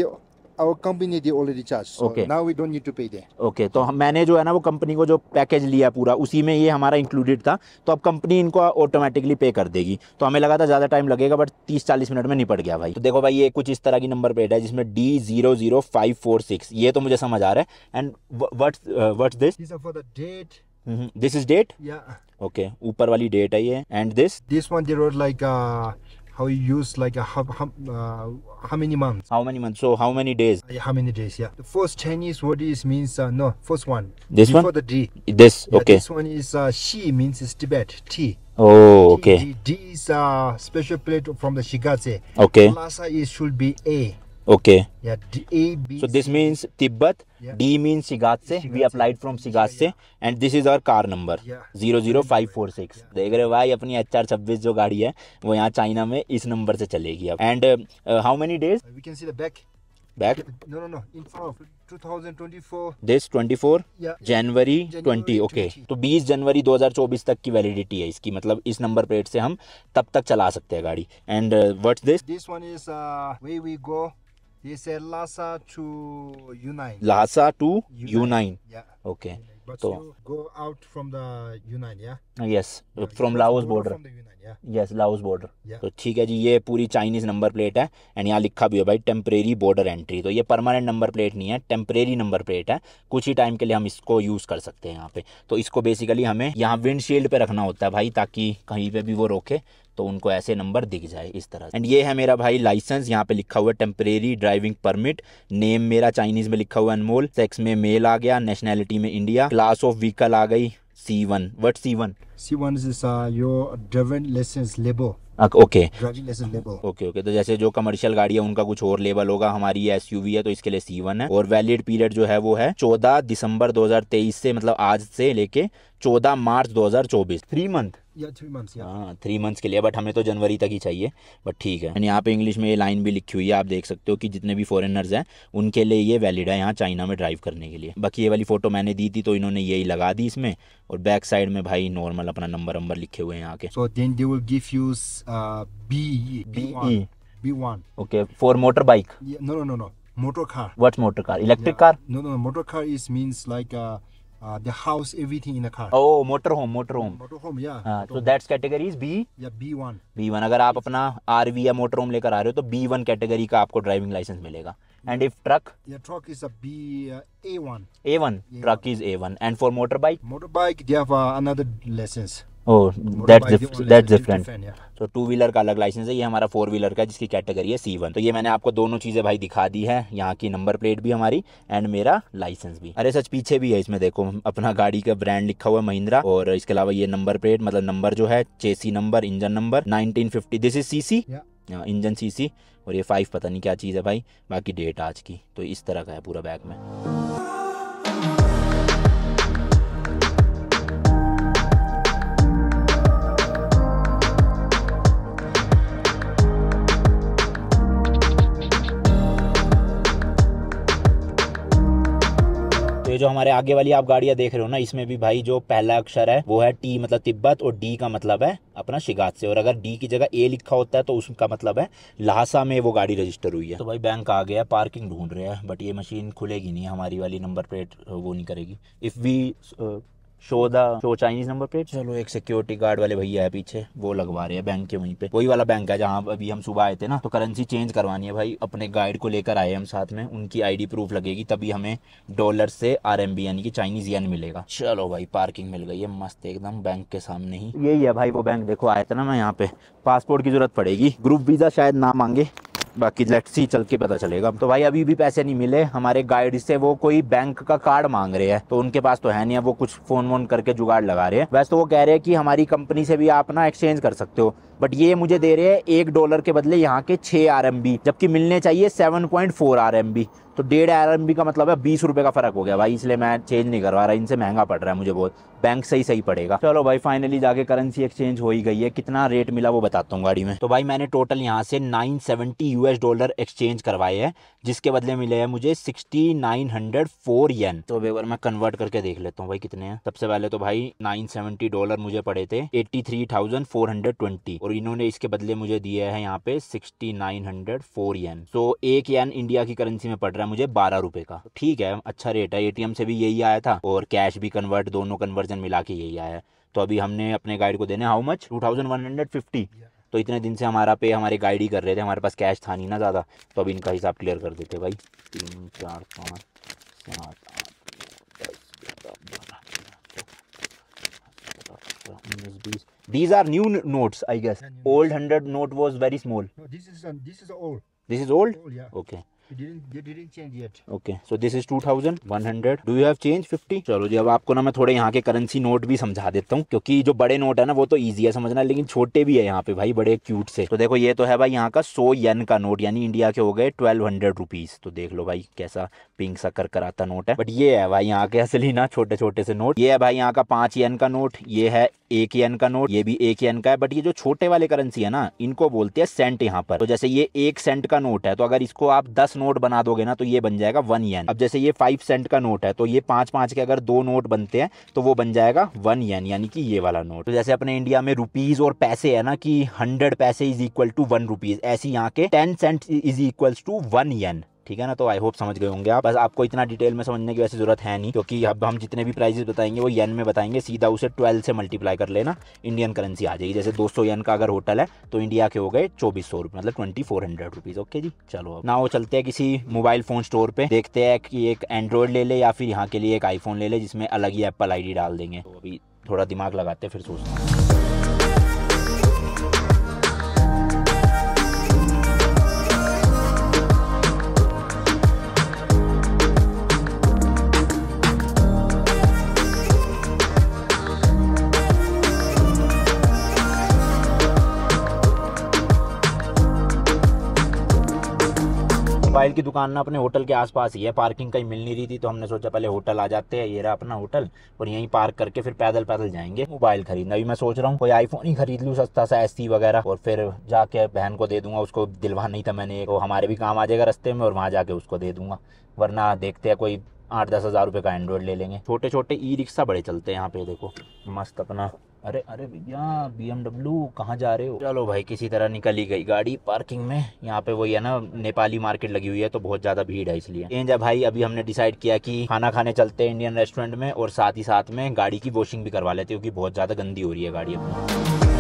our company they already charge. So okay. now we don't need to pay there. Okay, तो मैंने जो है ना वो कंपनी को जो पैकेज लिया पूरा उसी में ये हमारा इंक्लूडेड था तो अब कंपनी इनको ऑटोमेटिकली पे कर देगी तो हमें लगा था ज़्यादा टाइम लगेगा बट तीस चालीस मिनट में निपट गया भाई तो देखो भाई ये कुछ इस तरह की नंबर प्लेट है जिसमें D zero zero five four six ये तो मुझे समझ आ रहा है and what what's this this is date okay ऊपर वाली डेट है ये and this this one there like how you use like a how, how, uh, how many months how many months so how many days how many days yeah the first chinese word is means uh, no first one this before one the d this yeah, okay this one is uh, she means is tibet t oh okay d, d, d is a uh, special plate from the shigatse okay lasa uh, is should be a Okay. Yeah, D, A, B, so this C. means Tibet. Yeah. D means Shigatse. Shigatse. We applied from Shigatse. Yeah, yeah. And this is our car number. Zero zero five four six देख रहे हो भाई अपनी H R छब्बीस जो गाड़ी है वो यहाँ चाइना में इस नंबर से चलेगी अब and how many days we can see the back back no no no in front 2024 this 24 yeah. तो जनवरी 20 ओके okay. तो 20 जनवरी 2024 तक की वैलिडिटी है इसकी मतलब इस नंबर प्लेट से हम तब तक चला सकते हैं गाड़ी and what's this this one is way we go He said Lhasa to Yunnan. Lhasa to Yunnan. Yeah. Okay. Yunnan. But so, तो you go out from the Yunnan, yeah? Yes, yeah, from Laos border. From the Yunnan, yeah? Yes, Laos border. तो ठीक है जी ये पूरी Chinese number plate है and यहाँ लिखा भी है भाई टेम्परेरी बॉर्डर एंट्री तो ये परमानेंट नंबर प्लेट नहीं है टेम्परेरी नंबर प्लेट है कुछ ही टाइम के लिए हम इसको यूज़ कर सकते हैं यहाँ पे तो इसको बेसिकली हमें यहाँ विंडशील्ड पे रखना होता है भाई ताकि कहीं पे भी वो रोके तो उनको ऐसे नंबर दिख जाए इस तरह एंड ये है मेरा भाई लाइसेंस यहाँ पे लिखा हुआ है टेम्परेरी ड्राइविंग परमिट नेम मेरा चाइनीज में लिखा हुआ अनमोल सेक्स में मेल आ गया नेशनैलिटी में इंडिया क्लास ऑफ व्हीकल आ गई C1. What's C1? C1 is uh, your driven license okay okay okay तो जैसे जो कमर्शियल गाड़ी है उनका कुछ और लेबल होगा हमारी एस है तो इसके लिए सी वन है और वैलिड पीरियड जो है वो है चौदह दिसंबर 2023 से मतलब आज से लेके चौदह मार्च दो हजार चौबीस थ्री मंथ हाँ थ्री मंथ्स के लिए बट हमें तो जनवरी तक ही चाहिए बट ठीक है यहाँ पे इंग्लिश में ये लाइन भी लिखी हुई है आप देख सकते हो कि जितने भी फॉरेनर्स हैं उनके लिए ये वैलिड है यहाँ चाइना में ड्राइव करने के लिए बाकी ये वाली फोटो मैंने दी थी तो इन्होंने यही लगा दी इसमें और बैक साइड में भाई नॉर्मल अपना नंबर नंबर लिखे हुए यहाँ के so then they will give you B B B1. Okay, for motorbike. Yeah, no, no, no no Motor car. What's motor car? Electric car car? No, no, no. Motor car is means like a uh, uh, the house, everything in the car. Oh, motor motor home, home. Motor home, yeah. Uh, motor so home. that's category is B. Yeah, B one. B1. B1 अगर आप अपना RV या motorhome लेकर आ रहे हो तो one category का आपको driving license मिलेगा. And if truck? Yeah, truck is a B uh, A one. A one. Truck is A one. And for motorbike? Motorbike, they have uh, another license. Oh that's different तो two wheeler का अलग licence है ये हमारा four wheeler का जिसकी category है सी one तो ये मैंने आपको दोनों चीज़ें भाई दिखा दी है यहाँ की नंबर प्लेट भी हमारी एंड मेरा लाइसेंस भी अरे सच पीछे भी है इसमें देखो अपना गाड़ी का ब्रांड लिखा हुआ है महिंद्रा और इसके अलावा ये नंबर प्लेट मतलब नंबर जो है chassis number engine number nineteen this is C engine C और ये फाइव पता नहीं क्या चीज़ है भाई बाकी डेट आज की तो इस तरह का है पूरा बैग में ये जो हमारे आगे वाली आप गाड़ियां देख रहे हो ना इसमें भी भाई जो पहला अक्षर है वो है टी मतलब तिब्बत और डी का मतलब है अपना शिगात से और अगर डी की जगह ए लिखा होता है तो उसका मतलब है लहासा में वो गाड़ी रजिस्टर हुई है तो भाई बैंक आ गया पार्किंग ढूंढ रहे हैं बट ये मशीन खुलेगी नहीं हमारी वाली नंबर प्लेट वो नहीं करेगी if we show the show Chinese number plate चलो एक सिक्योरिटी गार्ड वाले भैया है पीछे वो लगवा रहे हैं बैंक के वहीं पे वही वाला बैंक है जहाँ अभी हम सुबह आए थे ना तो करेंसी चेंज करवानी है भाई अपने गाइड को लेकर आए हम साथ में उनकी आईडी प्रूफ लगेगी तभी हमें डॉलर से आर यानी कि चाइनीज यन मिलेगा चलो भाई पार्किंग मिल गई है मस्त एकदम बैंक के सामने ही यही है भाई वो बैंक देखो आए थे ना मैं यहाँ पे पासपोर्ट की जरूरत पड़ेगी ग्रुप वीजा शायद ना मांगे बाकी लेट सी चल के पता चलेगा तो भाई अभी भी पैसे नहीं मिले हमारे गाइड से वो कोई बैंक का कार्ड मांग रहे हैं तो उनके पास तो है नहीं है वो कुछ फोन वोन करके जुगाड़ लगा रहे हैं वैसे तो वो कह रहे हैं कि हमारी कंपनी से भी आप ना एक्सचेंज कर सकते हो बट ये मुझे दे रहे हैं एक डॉलर के बदले यहाँ के छः आर जबकि मिलने चाहिए सेवन पॉइंट फोर आर तो डेढ़ आर का मतलब है बीस रुपये का फ़र्क हो गया भाई इसलिए मैं चेंज नहीं करवा रहा इनसे महंगा पड़ रहा है मुझे बहुत बैंक से ही सही पड़ेगा चलो भाई फाइनली जाके करेंसी एक्सचेंज हो ही गई है कितना रेट मिला वो बताता हूँ गाड़ी में तो भाई मैंने टोटल यहाँ से nine seventy US dollar exchange करवाए हैं जिसके बदले मिले हैं मुझे sixty nine hundred four yen तो एक बार मैं कन्वर्ट करके देख लेता हूँ भाई कितने हैं सबसे पहले तो भाई नाइन सेवेंटी डॉलर मुझे पड़े थे eighty three thousand four hundred twenty और इन्होंने इसके बदले मुझे दिया है यहाँ पे sixty nine hundred four yen तो एक येन इंडिया की करेंसी में पड़ रहा है रहा है मुझे बारह रुपए का ठीक है अच्छा रेट है एटीएम से भी यही आया था और कैश भी कन्वर्ट दोनों कन्वर्जन मिला के यही आया तो अभी हमने अपने गाइड को देने how much two thousand one hundred fifty तो इतने दिन से हमारा पे हमारे गाइड ही कर रहे थे हमारे पास कैश था नहीं ना ज़्यादा तो अभी इनका हिसाब क्लियर कर देते भाई तीन चार पाँच सात आठ These are new notes, I guess. Yeah, old hundred note was very small. No, this is this is old. This is old yeah. Okay. didn't, didn't change yet. Okay, so this is 2100. Do you have change 50? चलो जी अब आपको ना मैं थोड़े यहाँ के currency note भी समझा देता हूँ क्योंकि जो बड़े नोट है ना वो तो ईजी है समझना लेकिन छोटे भी है यहाँ पे भाई बड़े क्यूट से तो देखो ये तो है भाई यहाँ का सो यन का नोट यानी इंडिया के हो गए ट्वेल्व हंड्रेड रुपीज तो देख लो भाई कैसा पिंक सा कर कराता नोट है बट ये है भाई यहाँ के असली ना छोटे छोटे से नोट ये है भाई यहाँ का पांच यन का नोट ये है एक यन का नोट ये भी एक यन का है बट ये जो छोटे वाले करेंसी है ना इनको बोलते हैं सेंट यहाँ पर तो जैसे ये एक सेंट का नोट है तो अगर इसको आप दस नोट बना दोगे ना तो ये बन जाएगा वन येन अब जैसे ये फाइव सेंट का नोट है तो ये पांच पांच के अगर दो नोट बनते हैं तो वो बन जाएगा वन येन यानी कि ये वाला नोट तो जैसे अपने इंडिया में रुपीज और पैसे है ना कि हंड्रेड पैसे is equal to one rupees ऐसी यहाँ के ten cent is equal to one yen ठीक है ना तो आई होप समझ गए होंगे आप बस आपको इतना डिटेल में समझने की वैसे ज़रूरत है नहीं क्योंकि अब हम जितने भी प्राइजेस बताएंगे वो येन में बताएंगे सीधा उसे ट्वेल्व से मल्टीप्लाई कर लेना इंडियन करेंसी आ जाएगी जैसे दो सौ का अगर होटल है तो इंडिया के हो गए चौबीस सौ रुपये मतलब twenty four hundred rupees okay जी चलो अब ना वो चलते हैं किसी मोबाइल फ़ोन स्टोर पे देखते हैं कि एक एंड्रॉयड ले ले या फिर यहाँ के लिए एक आईफोन ले ले जिसमें अलग ही एप्पल आई डाल देंगे तो अभी थोड़ा दिमाग लगाते हैं फिर सोचते हैं मोबाइल की दुकान ना अपने होटल के आसपास ही है पार्किंग कहीं मिल नहीं रही थी तो हमने सोचा पहले होटल आ जाते हैं ये रहा अपना होटल और यहीं पार्क करके फिर पैदल पैदल जाएंगे मोबाइल खरीदना अभी मैं सोच रहा हूँ कोई आईफोन ही खरीद लूँ सस्ता सा एस वगैरह और फिर जाके बहन को दे दूंगा उसको दिलवा नहीं था मैंने वो हमारे भी काम आ जाएगा रस्ते में और वहाँ जाके उसको दे दूंगा वरना देखते हैं कोई आठ दस हज़ार रुपये का एंड्रॉयड ले लेंगे छोटे छोटे ई रिक्शा बड़े चलते हैं यहाँ पे देखो मस्त अपना अरे अरे भैया बी एमडब्ल्यू कहाँ जा रहे हो चलो भाई किसी तरह निकली गई गाड़ी पार्किंग में यहाँ पे वही है ना नेपाली मार्केट लगी हुई है तो बहुत ज़्यादा भीड़ है इसलिए चेंज है भाई अभी हमने डिसाइड किया कि खाना खाने चलते हैं इंडियन रेस्टोरेंट में और साथ ही साथ में गाड़ी की वॉशिंग भी करवा लेते क्योंकि बहुत ज़्यादा गंदी हो रही है गाड़ी अपनी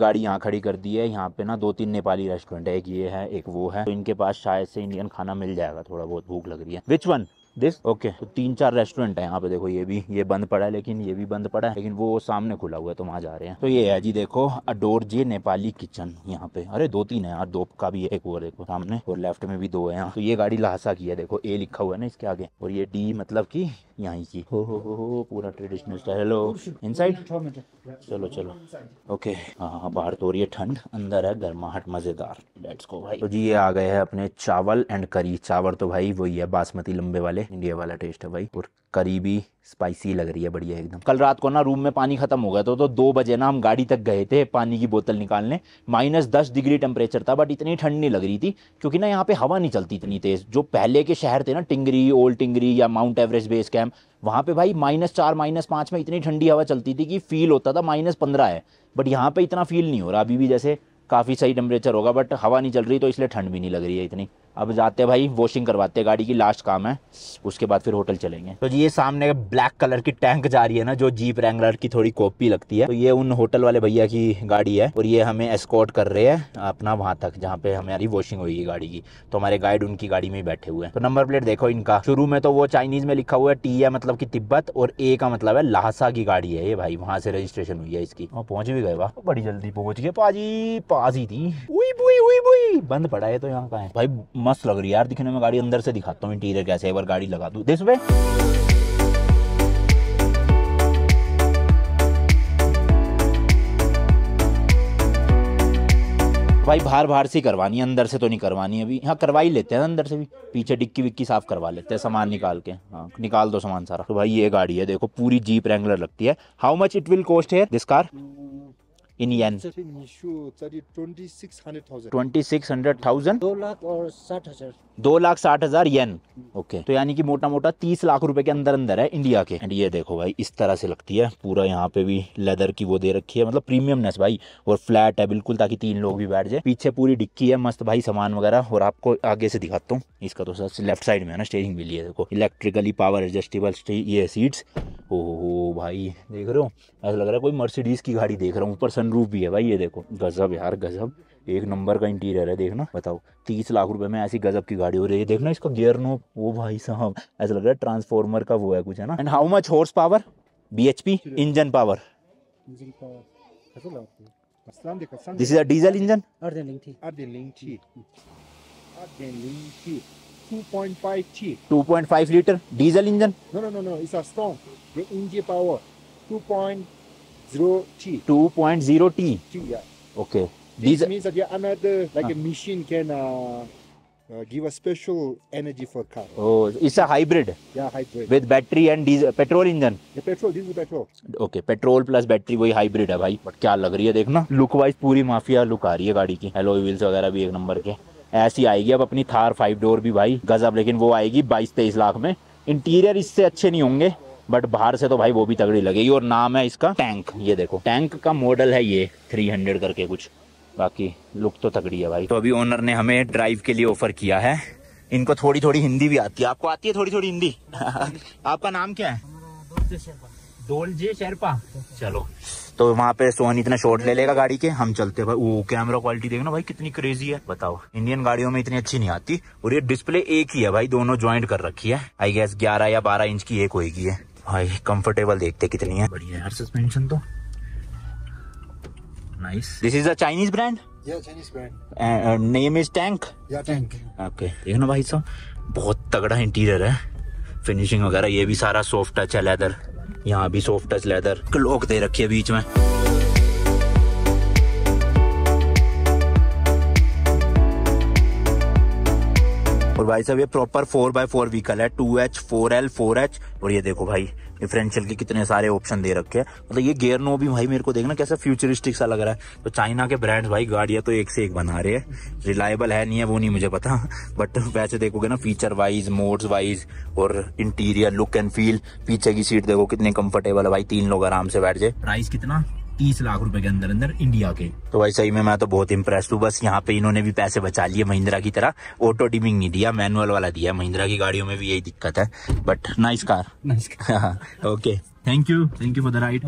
गाड़ी यहाँ खड़ी कर दी है यहाँ पे ना दो तीन नेपाली रेस्टोरेंट है एक ये है एक वो है तो इनके पास शायद से इंडियन खाना मिल जाएगा थोड़ा बहुत भूख लग रही है विच वन दिस ओके तो तीन चार रेस्टोरेंट है यहाँ पे देखो ये भी ये बंद पड़ा है लेकिन ये भी बंद पड़ा है लेकिन वो सामने खुला हुआ है तो वहाँ जा रहे हैं तो ये है जी देखो अडोर जी नेपाली किचन यहाँ पे अरे दो तीन है यार दो का भी एक और देखो सामने और लेफ्ट में भी दो है यहाँ तो ये गाड़ी लहासा की है देखो ए लिखा हुआ है ना इसके आगे और ये डी मतलब की यहाँ की हो हो हो हो पूरा ट्रेडिशनल स्टाइल हेलो इन चलो चलो ओके हाँ बाहर तो रही है ठंड अंदर है गर्माहट मजेदार लेट्स गो भाई तो जी ये आ गए है अपने चावल एंड करी चावल तो भाई वही है बासमती लंबे वाले वाले इंडिया वाला टेस्ट है भाई और करीबी स्पाइसी लग रही है बढ़िया एकदम कल रात को ना रूम में पानी खत्म हो गया था तो दो बजे ना हम गाड़ी तक गए थे पानी की बोतल निकालने माइनस दस डिग्री टेम्परेचर था बट इतनी ठंड नहीं लग रही थी क्योंकि ना यहाँ पे हवा नहीं चलती इतनी तेज़ जो पहले के शहर थे ना टिंगरी ओल्ड टिंगरी या माउंट एवरेस्ट बेस कैम्प वहाँ पे भाई माइनस चार माइनस पाँच में इतनी ठंडी हवा चलती थी कि फील होता था माइनस पंद्रह है बट यहाँ पे इतना फील नहीं हो रहा अभी भी जैसे काफ़ी सही टेम्परेचर होगा बट हवा नहीं चल रही तो इसलिए ठंड भी नहीं लग रही है इतनी अब जाते हैं भाई वॉशिंग करवाते हैं गाड़ी की लास्ट काम है उसके बाद फिर होटल चलेंगे तो ये सामने ब्लैक कलर की टैंक जा रही है ना जो जीप रैंगलर की थोड़ी कॉपी लगती है तो ये उन होटल वाले भैया की गाड़ी है और ये हमें एस्कॉर्ट कर रहे हैं अपना वहाँ तक जहाँ पे हमारी वॉशिंग होगी गाड़ी की तो हमारे गाइड उनकी गाड़ी में बैठे हुए हैं तो नंबर प्लेट देखो इनका शुरू में तो वो चाइनीज में लिखा हुआ है टी है मतलब की तिब्बत और ए का मतलब है लहासा की गाड़ी है ये भाई वहाँ से रजिस्ट्रेशन हुई है इसकी वहाँ पहुंच भी गए वाह तो बड़ी जल्दी पहुंच गए पाजी पाजी थी बंद पड़ा है तो यहाँ का है भाई मस्त लग रही है यार दिखने में गाड़ी अंदर से दिखाता हूँ इंटीरियर कैसे एक बार गाड़ी लगा दू देख भाई बाहर बाहर से करवानी है अंदर से तो नहीं करवानी अभी हाँ करवा ही लेते हैं अंदर से भी पीछे डिक्की विक्की साफ करवा लेते हैं सामान निकाल के हाँ निकाल दो सामान सारा तो भाई ये गाड़ी है देखो पूरी जीप रेंगुलर लगती है how much it will cost है this car in yen twenty six hundred thousand दो लाख और साठ हजार दो लाख साठ हजार येन ओके हम्म। तो यानी कि मोटा मोटा तीस लाख रुपए के अंदर अंदर है इंडिया के एंड ये देखो भाई इस तरह से लगती है पूरा यहाँ पे भी लेदर की वो दे रखी है मतलब प्रीमियमनेस भाई और फ्लैट है बिल्कुल ताकि तीन लोग भी बैठ जाए पीछे पूरी डिक्की है मस्त भाई सामान वगैरह और आपको आगे से दिखाता हूँ इसका तो सर लेफ्ट साइड में है ना स्टेयरिंग भी लिया देखो इलेक्ट्रिकली पावर एडजस्टेबल ये सीट्स ओहो भाई देख रहे हो ऐसा लग रहा है कोई मर्सिडीज की गाड़ी देख रहा हूँ ऊपर सन सनरूफ भी है भाई ये देखो गजब यार गजब एक नंबर का इंटीरियर है देखना बताओ तीस लाख रुपए में ऐसी गजब की गाड़ी हो रही है देखना इसका गियर नो वो भाई साहब ऐसा लग रहा है ट्रांसफॉर्मर का वो है कुछ है ना and how much horse power B H P engine power this is a diesel engine litre diesel engine no no no no it's a strong the engine power 2.5 zero T. Two point zero T. T. Yeah. Okay. This These means that yeah, another like uh. a machine can uh, uh, give a special energy for car. Oh, it's a hybrid. Yeah, hybrid. With battery and diesel, petrol engine. Yeah, petrol, diesel petrol. Okay, petrol plus battery वही hybrid है भाई but क्या लग रही है देखना look wise पूरी mafia look आ रही है गाड़ी की हेलो व्हील्स वगैरह भी एक नंबर के ऐसी आएगी अब अपनी थार फाइव डोर भी भाई गजब लेकिन वो आएगी बाईस तेईस लाख में इंटीरियर इससे अच्छे नहीं होंगे बट बाहर से तो भाई वो भी तगड़ी लगेगी और नाम है इसका टैंक ये देखो टैंक का मॉडल है ये थ्री हंड्रेड करके कुछ बाकी लुक तो तगड़ी है भाई तो अभी ओनर ने हमें ड्राइव के लिए ऑफर किया है इनको थोड़ी थोड़ी हिंदी भी आती है आपको आती है थोड़ी थोड़ी हिंदी आपका नाम क्या है शेरपा चलो तो वहाँ पे सोहन इतना शॉर्ट ले लेगा गाड़ी के हम चलते भाई वो कैमरा क्वालिटी देखना भाई कितनी क्रेजी है बताओ इंडियन गाड़ियों में इतनी अच्छी नहीं आती और ये डिस्प्ले एक ही है भाई दोनों ज्वाइंट कर रखी है आई गेस ग्यारह या बारह इंच की एक होगी है भाई कंफर्टेबल देखते कितनी है बढ़िया यार सस्पेंशन तो nice this is a Chinese brand name is Tank okay देखो ना भाई साहब बहुत तगड़ा इंटीरियर है फिनिशिंग वगैरह ये भी सारा सॉफ्ट टच है लेदर यहाँ भी सॉफ्ट टच लेदर क्लॉक दे रखी है बीच में और भाई साहब ये proper four by four vehicle है two H four L four H और ये देखो भाई डिफरेंशियल के कितने सारे ऑप्शन दे रखे हैं मतलब ये गियर नो भी भाई मेरे को देखना कैसा फ्यूचरिस्टिक सा लग रहा है तो चाइना के ब्रांड्स भाई गाड़ियां तो एक से एक बना रहे हैं रिलायबल है नहीं है वो नहीं मुझे पता बट वैसे देखोगे ना फीचर वाइज मोड्स वाइज और इंटीरियर लुक एंड फील पीछे की सीट देखो कितने कंफर्टेबल है भाई तीन लोग आराम से बैठ जाए प्राइस कितना तीस लाख रूपए के अंदर अंदर इंडिया के तो भाई सही में मैं तो बहुत इम्प्रेस हूँ बस यहाँ पे इन्होंने भी पैसे बचा लिए महिंद्रा की तरह ऑटो डिमिंग नहीं दिया मैनुअल वाला दिया महिंद्रा की गाड़ियों में भी यही दिक्कत है but nice car nice okay thank you thank you for the ride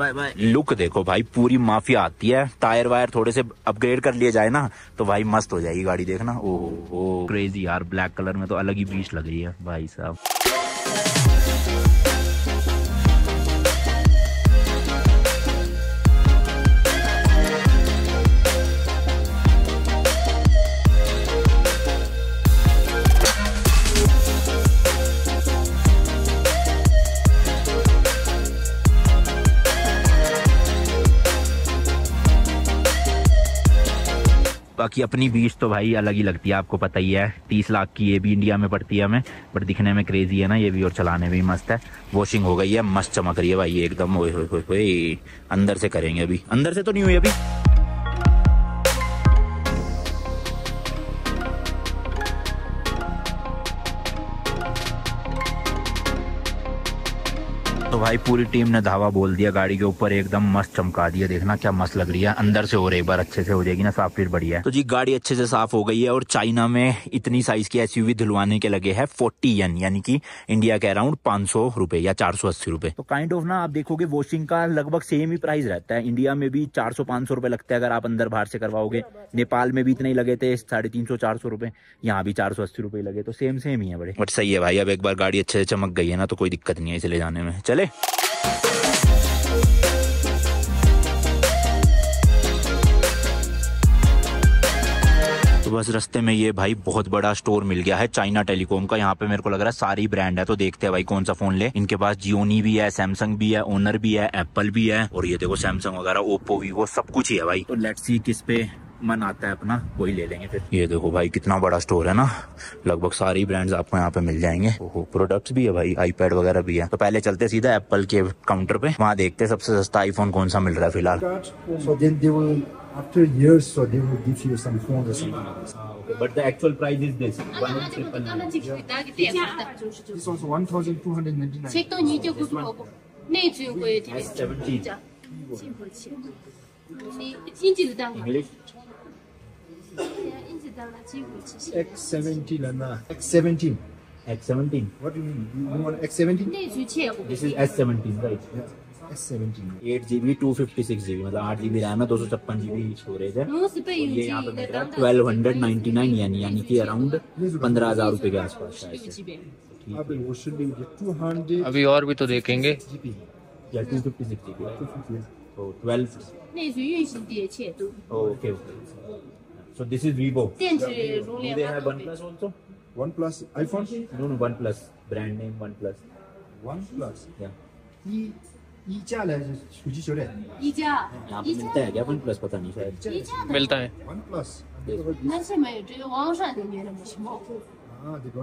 bye bye look देखो भाई पूरी माफिया आती है टायर वायर थोड़े से अपग्रेड कर लिए जाए ना तो भाई मस्त हो जाएगी गाड़ी देखना ओह क्रेजी यार ब्लैक कलर में तो अलग ही बीच लग रही है भाई साहब बाकी अपनी बीस तो भाई अलग ही लगती है आपको पता ही है तीस लाख की ये भी इंडिया में पड़ती है हमें बट दिखने में क्रेजी है ना ये भी और चलाने में मस्त है वॉशिंग हो गई है मस्त चमक रही है भाई एकदम अंदर से करेंगे अभी अंदर से तो नहीं हुई अभी भाई पूरी टीम ने धावा बोल दिया गाड़ी के ऊपर एकदम मस्त चमका दिया देखना क्या मस्त लग रही है अंदर से हो रही बार अच्छे से हो जाएगी ना साफ फिर बढ़िया तो जी गाड़ी अच्छे से साफ हो गई है और चाइना में इतनी साइज की एस धुलवाने के लगे है फोर्टी यन यानी कि इंडिया के अराउंड पांच सौ रुपए या चार सौ अस्सी रुपए तो काइंड ऑफ ना आप देखोगे वॉशिंग का लगभग सेम ही प्राइस रहता है इंडिया में भी चार सौ पांच सौ रुपए लगता है अगर आप अंदर बाहर से करवाओगे नेपाल में भी इतने ही लगे थे साढ़े तीन सौ चार सौ रुपए यहाँ भी चार सौ अस्सी रुपए लगे तो सेम सेम ही है बड़े बट सही है भाई अब एक बार गाड़ी अच्छे से चमक गई है ना तो कोई दिक्कत नहीं है इसे ले जाने में चले तो बस रस्ते में ये भाई बहुत बड़ा स्टोर मिल गया है चाइना टेलीकॉम का यहाँ पे मेरे को लग रहा है सारी ब्रांड है तो देखते हैं भाई कौन सा फोन ले इनके पास जियोनी भी है सैमसंग भी है ओनर भी है एप्पल भी है और ये देखो सैमसंग वगैरह ओप्पो वीवो सब कुछ ही है भाई तो लेट्स सी किस पे मन आता है अपना वही ले लेंगे फिर ये देखो भाई कितना बड़ा स्टोर है ना लगभग सारी ब्रांड्स आपको यहाँ पे मिल जाएंगे प्रोडक्ट्स भी है भाई आईपैड वगैरह भी है तो पहले चलते सीधा एप्पल के काउंटर पे वहाँ देखते हैं सबसे सस्ता आईफोन कौन सा मिल रहा है फिलहाल but the What do you mean? You, This is right? Yeah. Eight two fifty six मतलब आठ रैम है दो सौ छप्पन जीबी स्टोरेज है ट्वेल्व हंड्रेड नाइन्टी नाइन यानी यानी कि अराउंड पंद्रह हजार रुपए के आस पास अभी और भी तो देखेंगे ओके तो okay So this is Vivo. Do they have OnePlus also? OnePlus iPhone? No, no, OnePlus. Brand name OnePlus. OnePlus? Yeah. 一一加来手机球队，一加，यहाँ पे मिलता है क्या वन प्लस पता नहीं शायद 一加的，मिलता है OnePlus. 但是没有这个网上里面的没有。Ah, they do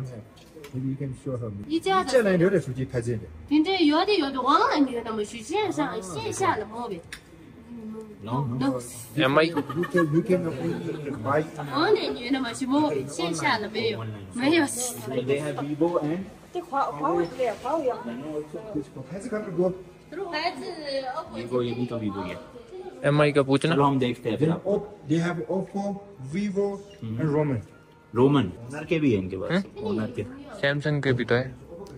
Maybe you can show her. 一加的，这两年的手机牌子的，你这有的有的网上里面的没有，线上线下的没有呗。Em mấy? Ủa này như là mà chỉ mua xe sản là bây giờ Mấy giờ Cái khóa khóa khóa khóa khóa Vivo ये भी तो Vivo ही है M आई का पूछना रोम देखते हैं फिर they have Oppo Vivo and Roman Roman Honor के भी है इनके पास ओनर के सैमसंग के भी तो है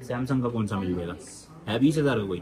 सैमसंग का कौन सा मिल जाएगा है बीस हजार का कोई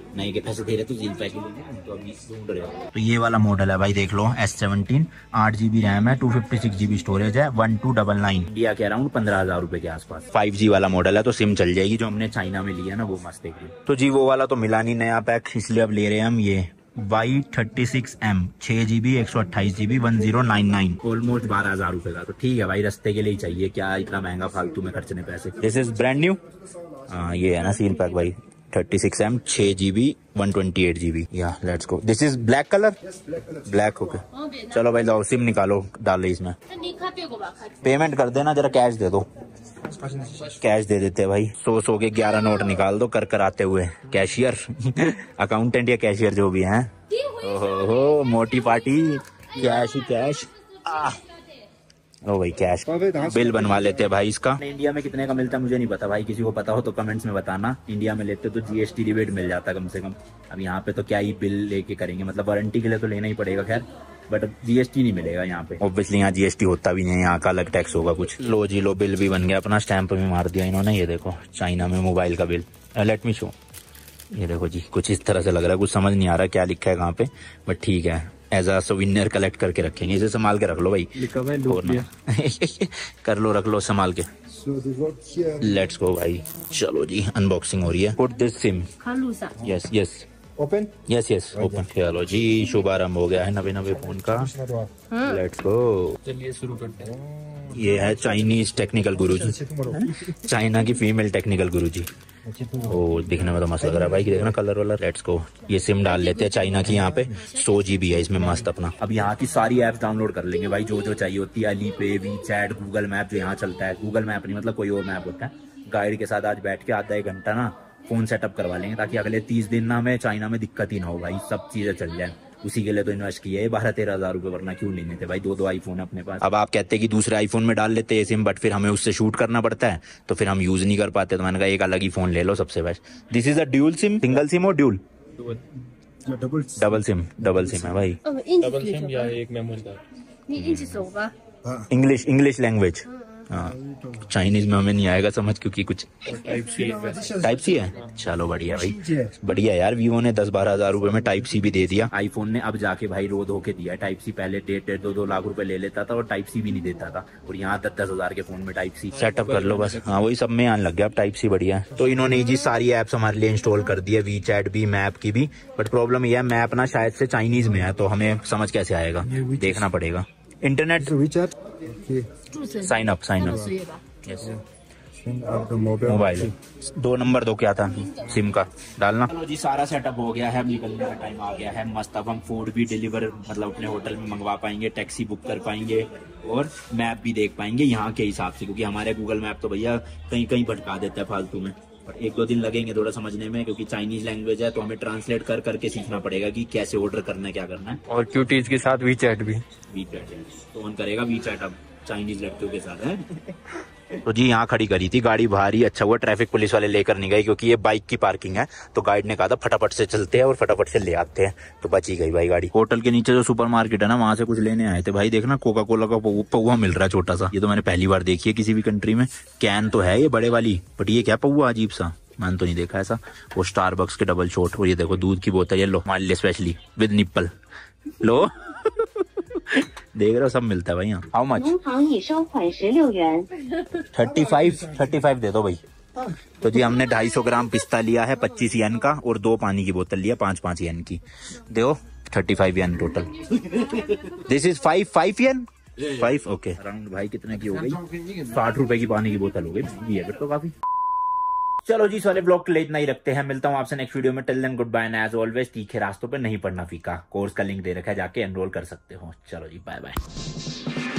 नई के पैसे दे रहे तो जीन पैसे तो अभी ढूंढ रहे हो तो ये वाला मॉडल है भाई देख लो एस सेवनटीन आठ जीबी रैम है two fifty six GB storage है one two double nine India के अराउंड पंद्रह हजार रूपए के आसपास फाइव जी वाला मॉडल है तो सिम चल जाएगी जो हमने चाइना में लिया ना वो मस्त है तो जी वो वाला तो मिला नहीं नया पैक इसलिए अब ले रहे हैं हम ये वाई थर्टी सिक्स एम छह जीबी एक सौ अट्ठाईस GB one zero nine nine almost बारह हजार रूपए का तो ठीक है भाई रस्ते के लिए चाहिए क्या इतना महंगा फालतू में खर्चने पैसे दिस इज ब्रांड न्यू हाँ ये है ना सील पैक भाई थर्टी सिक्स एम छह GB one twenty eight GB या let's go this is black colour black okay चलो भाई लाओ सिम निकालो डाल इसमें अच्छा, पेमेंट कर देना जरा कैश दे दो कैश दे देते भाई सो सो के ग्यारह नोट निकाल दो कर कर आते हुए कैशियर अकाउंटेंट या कैशियर जो भी है ओहो मोटी पार्टी कैश ही कैश आह ओ भाई कैश बिल बनवा लेते हैं भाई इसका इंडिया में कितने का मिलता है मुझे नहीं पता भाई किसी को पता हो तो कमेंट्स में बताना इंडिया में लेते तो जीएसटी रिबेट मिल जाता कम से कम अब यहाँ पे तो क्या ही बिल लेके करेंगे मतलब वारंटी के लिए तो लेना ही पड़ेगा खैर बट जीएसटी नहीं मिलेगा यहाँ पे ऑब्वियसली यहाँ जीएसटी होता भी नहीं है यहाँ का अलग टैक्स होगा कुछ लो जी लो बिल भी बन गया अपना स्टैंप भी मार दिया इन्होंने ये देखो चाइना में मोबाइल का बिल लेट मी शो ये देखो जी कुछ इस तरह से लग रहा है कुछ समझ नहीं आ रहा क्या लिखा है कहाँ पे बट ठीक है एज अ सोविनियर कलेक्ट करके रखेंगे इसे संभाल के रख लो भाई कर लो रख लो संभाल के लेट्स गो भाई चलो जी अनबॉक्सिंग हो रही है put this SIM yes yes open yes yes open चलो जी शुभारंभ हो गया है नवे नवे फोन का लेट्स गो चलिए शुरू करते हैं ये है चाइनीज टेक्निकल गुरुजी चाइना अच्छा, की फीमेल टेक्निकल गुरुजी अच्छा, ओ दिखने में तो मस्त लग रहा है भाई देखना कलर वाला रेड्स को ये सिम डाल लेते हैं चाइना की यहाँ पे सो जी है इसमें मस्त अपना अब यहाँ की सारी एप्स डाउनलोड कर लेंगे भाई जो जो चाहिए होती है अली पे वी चैट गूगल मैप जो यहाँ चलता है गूगल मैप नहीं मतलब कोई और मैप होता है गाइड के साथ आज बैठ के आधा एक घंटा ना फोन सेटअप करवा लेंगे ताकि अगले तीस दिन ना हमें चाइना में दिक्कत ही ना हो भाई सब चीजें चल जाए उसी के लिए तो इन्वेस्ट किया है बारह तेरह हजार रुपए वरना क्यों लेने थे भाई दो दो आईफोन अपने पास अब आप कहते हैं कि दूसरे आईफोन में डाल लेते हैं सिम बट फिर हमें उससे शूट करना पड़ता है तो फिर हम यूज नहीं कर पाते तो मैंने कहा एक अलग ही फोन ले लो सबसे best this is a dual SIM single SIM और dual double SIM double SIM है भाई डबल oh, सिम या एक memory card English English language Chinese हाँ। में हमें नहीं आएगा समझ क्योंकि कुछ टाइप सी है चलो बढ़िया भाई बढ़िया यार वीवो ने दस बारह हजार रूपए में टाइप सी भी दे दिया आईफोन ने अब जाके भाई रो धो के दिया टाइप सी पहले डेढ़ डेढ़ दो दो लाख रूपये ले लेता था और टाइप सी भी नहीं देता था और यहाँ दस दस हजार के फोन में टाइप सी सेटअप कर लो बस हाँ वही सब में आने लग गया अब टाइप सी बढ़िया तो इन्होंने जी सारी एप्स हमारे लिए इंस्टॉल कर दी है वी चैट भी मैप की भी बट प्रॉब्लम यह है मैप ना शायद से चाइनीज में है तो हमें समझ कैसे आएगा देखना पड़ेगा internet WeChat sign up sign up mobile दो नंबर दो क्या था सिम का डालना जी सारा सेटअप हो गया है अब निकलने का टाइम आ गया है मस्त अब हम फूड भी डिलीवर मतलब अपने होटल में मंगवा पाएंगे टैक्सी बुक कर पाएंगे और मैप भी देख पाएंगे यहाँ के हिसाब से क्योंकि हमारे गूगल मैप तो भैया कहीं कहीं भटका देता है फालतू में और एक दो दिन लगेंगे थोड़ा समझने में क्योंकि चाइनीज लैंग्वेज है तो हमें ट्रांसलेट कर करके सीखना पड़ेगा कि कैसे ऑर्डर करना है क्या करना है और टीज के साथ वी चैट भी वी चैट तो ऑन करेगा वी चैट अब चाइनीज लड़कियों के साथ है तो जी यहाँ खड़ी करी थी गाड़ी भारी अच्छा हुआ ट्रैफिक पुलिस वाले लेकर नहीं गए क्योंकि ये बाइक की पार्किंग है तो गाइड ने कहा था फटाफट से चलते हैं और फटाफट से ले आते हैं तो बची गई भाई गाड़ी होटल के नीचे जो सुपर मार्केट है ना वहाँ से कुछ लेने आए थे भाई देखना कोका कोला का पौवा मिल रहा है छोटा सा ये तो मैंने पहली बार देखी है किसी भी कंट्री में कैन तो है ये बड़े वाली बट ये क्या पौवा अजीब सा मैंने तो नहीं देखा ऐसा वो स्टार के डबल शोट और ये देखो दूध की बोतल ये लो मान लिया स्पेशली विद निप्पल लो देख रहे हो सब मिलता है भाई यहाँ how much thirty five thirty five दे दो भाई तो जी हमने ढाई सौ ग्राम पिस्ता लिया है पच्चीस येन का और दो पानी की बोतल लिया पांच पांच येन की दो thirty five yen total this is five five yen five okay around भाई कितने की हो गई साठ रुपए की पानी की बोतल हो गई ये तो काफी चलो जी सारे ब्लॉग के लिए इतना ही रखते हैं मिलता हूँ आपसे नेक्स्ट वीडियो में till then good bye as always तीखे रास्तों पर नहीं पढ़ना फीका कोर्स का लिंक दे रखा है जाके एनरोल कर सकते हो चलो जी बाय बाय